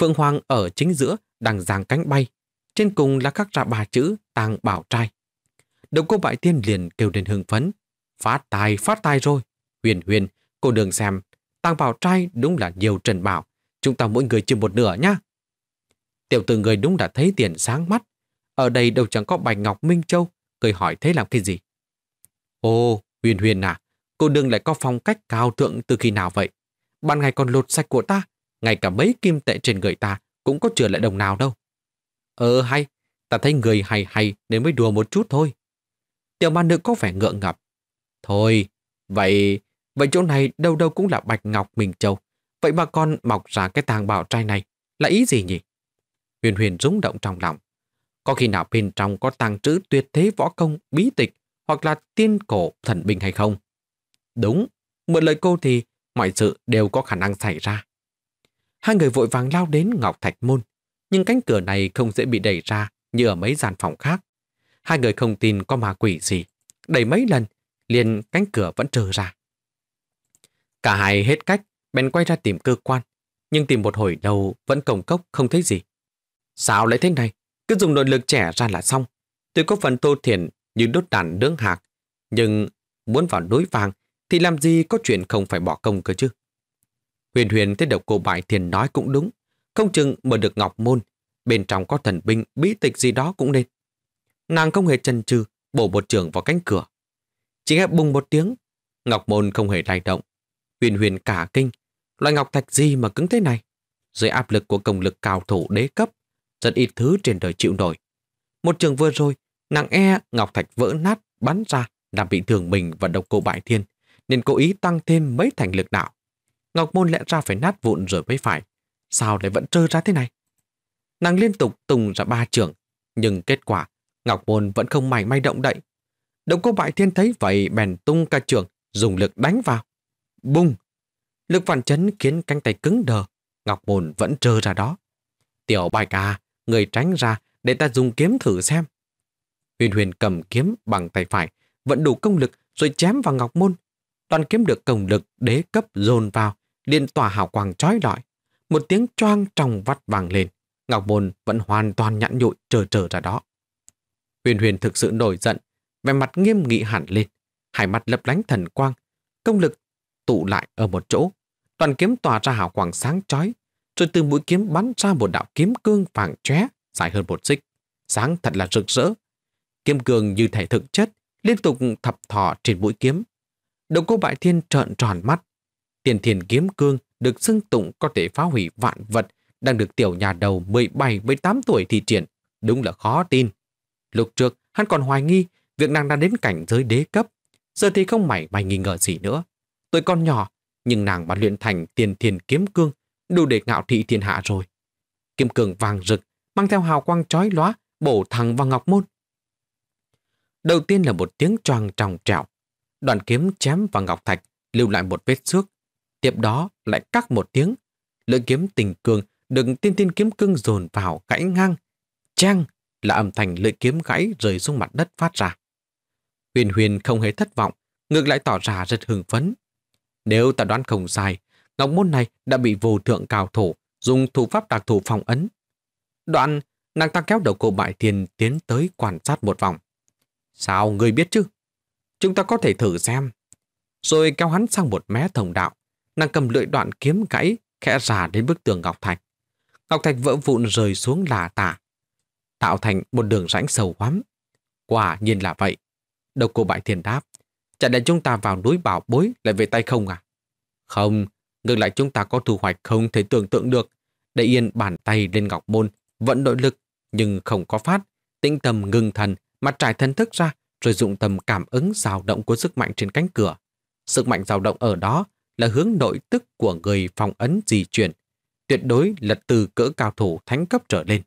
[SPEAKER 1] Phượng Hoàng ở chính giữa đang giang cánh bay, trên cùng là các ra ba chữ tàng bảo trai. Đồng cô bại tiên liền kêu lên hưng phấn, phát tài, phát tài rồi. Huyền huyền, Cô đừng xem, tăng bảo trai đúng là nhiều trần bảo. Chúng ta mỗi người chia một nửa nhá. Tiểu tử người đúng đã thấy tiền sáng mắt. Ở đây đâu chẳng có bạch ngọc Minh Châu. Cười hỏi thế làm cái gì? Ô, huyền huyền à, cô đừng lại có phong cách cao thượng từ khi nào vậy? Ban ngày còn lột sạch của ta, ngay cả mấy kim tệ trên người ta cũng có chừa lại đồng nào đâu. Ờ hay, ta thấy người hay hay nên mới đùa một chút thôi. Tiểu ma nữ có vẻ ngượng ngập. Thôi, vậy Vậy chỗ này đâu đâu cũng là bạch ngọc mình châu. Vậy mà con mọc ra cái tàng bảo trai này là ý gì nhỉ? Huyền huyền rung động trong lòng. Có khi nào bên trong có tàng trữ tuyệt thế võ công, bí tịch hoặc là tiên cổ thần binh hay không? Đúng, mượn lời cô thì mọi sự đều có khả năng xảy ra. Hai người vội vàng lao đến Ngọc Thạch Môn, nhưng cánh cửa này không dễ bị đẩy ra như ở mấy gian phòng khác. Hai người không tin có ma quỷ gì. Đẩy mấy lần, liền cánh cửa vẫn trừ ra. Cả hai hết cách, bèn quay ra tìm cơ quan, nhưng tìm một hồi đầu vẫn cổng cốc không thấy gì. Sao lại thế này? Cứ dùng nội lực trẻ ra là xong. tôi có phần tô thiền như đốt đàn nướng hạc, nhưng muốn vào núi vàng thì làm gì có chuyện không phải bỏ công cơ chứ. Huyền huyền thấy độc cô bại thiền nói cũng đúng, không chừng mở được ngọc môn, bên trong có thần binh bí tịch gì đó cũng nên. Nàng không hề chần chừ bổ một trường vào cánh cửa. Chỉ nghe bùng một tiếng, ngọc môn không hề lay động, Huyền huyền cả kinh, loại ngọc thạch gì mà cứng thế này? Dưới áp lực của công lực cao thủ đế cấp, rất ít thứ trên đời chịu nổi. Một trường vừa rồi, nàng e ngọc thạch vỡ nát bắn ra làm bị thương mình và độc cô bại thiên, nên cố ý tăng thêm mấy thành lực đạo. Ngọc môn lẽ ra phải nát vụn rồi mới phải, sao lại vẫn trơ ra thế này? Nàng liên tục tung ra ba trường, nhưng kết quả, Ngọc môn vẫn không mảy may động đậy. Độc cô bại thiên thấy vậy bèn tung ca trường, dùng lực đánh vào bùng Lực phản chấn khiến cánh tay cứng đờ, Ngọc môn vẫn trơ ra đó. Tiểu bạch à, người tránh ra để ta dùng kiếm thử xem. Huyền huyền cầm kiếm bằng tay phải, vẫn đủ công lực rồi chém vào Ngọc Môn. toàn kiếm được công lực đế cấp dồn vào, liền tỏa hào quang trói lọi. Một tiếng choang trong vắt vàng lên, Ngọc Môn vẫn hoàn toàn nhẵn nhụi trờ trờ ra đó. Huyền huyền thực sự nổi giận, vẻ mặt nghiêm nghị hẳn lên, hai mặt lấp lánh thần quang. Công lực tụ lại ở một chỗ. Đoàn kiếm tỏa ra hào quang sáng chói, rồi từ mũi kiếm bắn ra một đạo kiếm cương vàng chóe dài hơn một xích, sáng thật là rực rỡ. Kiếm cương như thể thực chất, liên tục thập thọ trên mũi kiếm. đồng cô bại thiên trợn tròn mắt. Tiền thiền kiếm cương được xưng tụng có thể phá hủy vạn vật, đang được tiểu nhà đầu 17-18 tuổi thi triển. Đúng là khó tin. Lúc trước, hắn còn hoài nghi việc nàng đã đến cảnh giới đế cấp. Giờ thì không mảy mày nghi ngờ gì nữa. Tôi còn nhỏ, nhưng nàng mà luyện thành tiền thiền kiếm cương, đủ để ngạo thị thiên hạ rồi. Kiếm cương vàng rực, mang theo hào quang chói lóa, bổ thẳng vào ngọc môn. Đầu tiên là một tiếng choàng tròng trẹo. Đoàn kiếm chém vào ngọc thạch, lưu lại một vết xước. Tiếp đó lại cắt một tiếng. Lưỡi kiếm tình cường được tiên tiên kiếm cương dồn vào gãy ngang. Trang là âm thanh lưỡi kiếm gãy rơi xuống mặt đất phát ra. Huyền huyền không hề thất vọng, ngược lại tỏ ra rất hưng phấn, nếu ta đoán không sai, ngọc môn này đã bị vô thượng cao thổ dùng thủ pháp đặc thù phòng ấn. Đoạn, nàng ta kéo đầu cô bại thiên tiến tới quan sát một vòng. Sao ngươi biết chứ? Chúng ta có thể thử xem. Rồi kéo hắn sang một mé thông đạo, nàng cầm lưỡi đoạn kiếm gãy, khẽ rà đến bức tường ngọc thạch. Ngọc thạch vỡ vụn rơi xuống là tả, tạo thành một đường rãnh sâu hoắm. Quả nhiên là vậy. đầu cô bại thiên đáp. Chẳng lẽ chúng ta vào núi bảo bối lại về tay không à? Không, ngược lại chúng ta có thu hoạch không thể tưởng tượng được. Đại Yên bàn tay lên ngọc môn, vẫn nội lực, nhưng không có phát. Tĩnh tâm ngừng thần, mặt trải thân thức ra, rồi dụng tâm cảm ứng dao động của sức mạnh trên cánh cửa. Sức mạnh dao động ở đó là hướng nội tức của người phòng ấn di chuyển, tuyệt đối là từ cỡ cao thủ thánh cấp trở lên.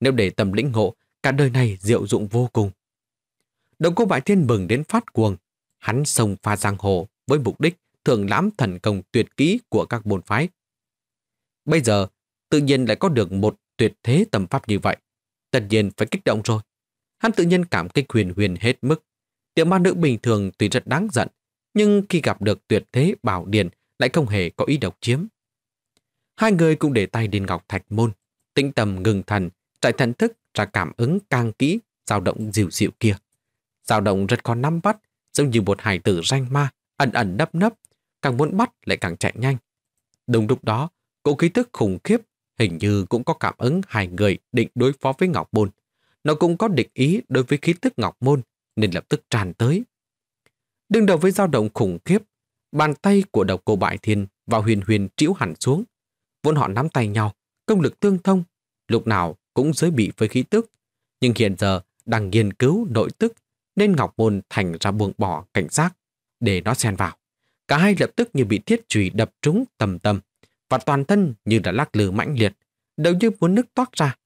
[SPEAKER 1] Nếu để tâm lĩnh ngộ, cả đời này diệu dụng vô cùng. Đồng cô bại thiên bừng đến phát cuồng, Hắn xông pha giang hồ với mục đích thường lãm thần công tuyệt kỹ của các môn phái. Bây giờ, tự nhiên lại có được một tuyệt thế tầm pháp như vậy. Tất nhiên phải kích động rồi. Hắn tự nhiên cảm kích huyền huyền hết mức. Tiểu ma nữ bình thường tuy rất đáng giận, nhưng khi gặp được tuyệt thế bảo điền lại không hề có ý độc chiếm. Hai người cũng để tay lên ngọc thạch môn, tĩnh tâm ngừng thần, trải thần thức ra cảm ứng càng kỹ, dao động dịu dịu kia. Dao động rất khó nắm bắt, giống như một hài tử ranh ma, ẩn ẩn nấp nấp, càng muốn bắt lại càng chạy nhanh. Đúng lúc đó, cỗ khí tức khủng khiếp hình như cũng có cảm ứng hai người định đối phó với Ngọc Môn. Nó cũng có định ý đối với khí tức Ngọc Môn, nên lập tức tràn tới. Đương đầu với dao động khủng khiếp, bàn tay của độc cô Bại Thiên và huyền huyền trĩu hẳn xuống. Vốn họ nắm tay nhau, công lực tương thông, lúc nào cũng giới bị với khí tức. Nhưng hiện giờ đang nghiên cứu nội tức nên Ngọc Môn thành ra buông bỏ cảnh giác để nó xen vào. Cả hai lập tức như bị thiết chùy đập trúng tầm tầm và toàn thân như đã lắc lư mãnh liệt, đầu như muốn nước toát ra,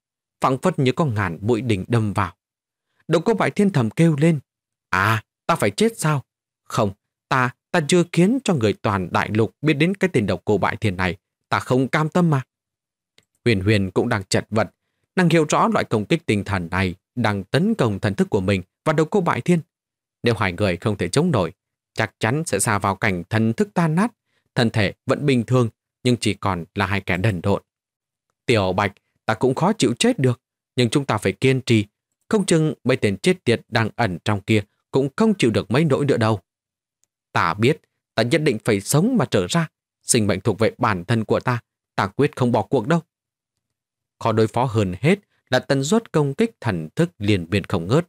[SPEAKER 1] phẳng phất như con ngàn bụi đỉnh đâm vào. Độc cô bại thiên thầm kêu lên, à, ta phải chết sao? Không, ta, ta chưa khiến cho người toàn đại lục biết đến cái tên độc cô bại thiên này, ta không cam tâm mà. Huyền huyền cũng đang chật vật, nàng hiểu rõ loại công kích tinh thần này đang tấn công thần thức của mình và đầu cô bại thiên. Nếu hai người không thể chống nổi, chắc chắn sẽ xa vào cảnh thần thức tan nát, thân thể vẫn bình thường nhưng chỉ còn là hai kẻ đần độn. Tiểu Bạch, ta cũng khó chịu chết được, nhưng chúng ta phải kiên trì, không chừng mấy tiền chết tiệt đang ẩn trong kia cũng không chịu được mấy nỗi nữa đâu. Ta biết, ta nhất định phải sống mà trở ra, sinh mệnh thuộc về bản thân của ta, ta quyết không bỏ cuộc đâu. Khó đối phó hơn hết là tần suất công kích thần thức liền biên không ngớt.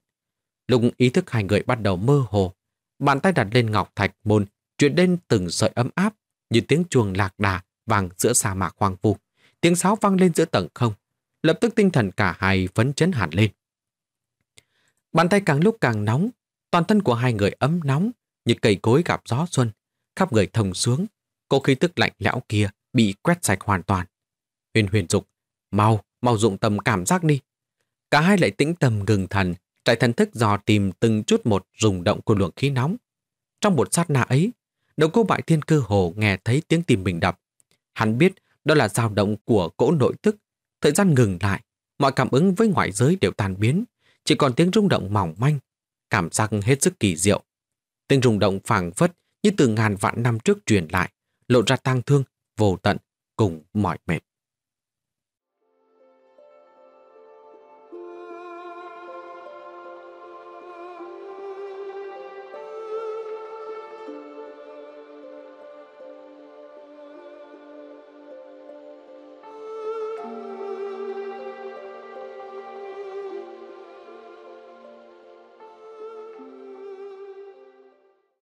[SPEAKER 1] Lúc ý thức hai người bắt đầu mơ hồ, bàn tay đặt lên ngọc thạch môn, chuyển lên từng sợi ấm áp như tiếng chuông lạc đà vàng giữa sa mạc hoang vu. Tiếng sáo vang lên giữa tầng không, lập tức tinh thần cả hai phấn chấn hẳn lên. Bàn tay càng lúc càng nóng, toàn thân của hai người ấm nóng như cây cối gặp gió xuân, khắp người thông xuống, cô khí tức lạnh lẽo kia bị quét sạch hoàn toàn. Huyền huyền dục, mau, mau dụng tâm cảm giác đi. Cả hai lại tĩnh tâm ngừng thần, Trại thần thức dò tìm từng chút một rung động của luồng khí nóng. Trong một sát na ấy, đầu cô bại thiên cơ hồ nghe thấy tiếng tim mình đập. Hắn biết đó là dao động của cỗ nội tức. Thời gian ngừng lại, mọi cảm ứng với ngoại giới đều tan biến, chỉ còn tiếng rung động mỏng manh, cảm giác hết sức kỳ diệu. Tiếng rung động phảng phất như từ ngàn vạn năm trước truyền lại, lộ ra tang thương, vô tận, cùng mỏi mệt.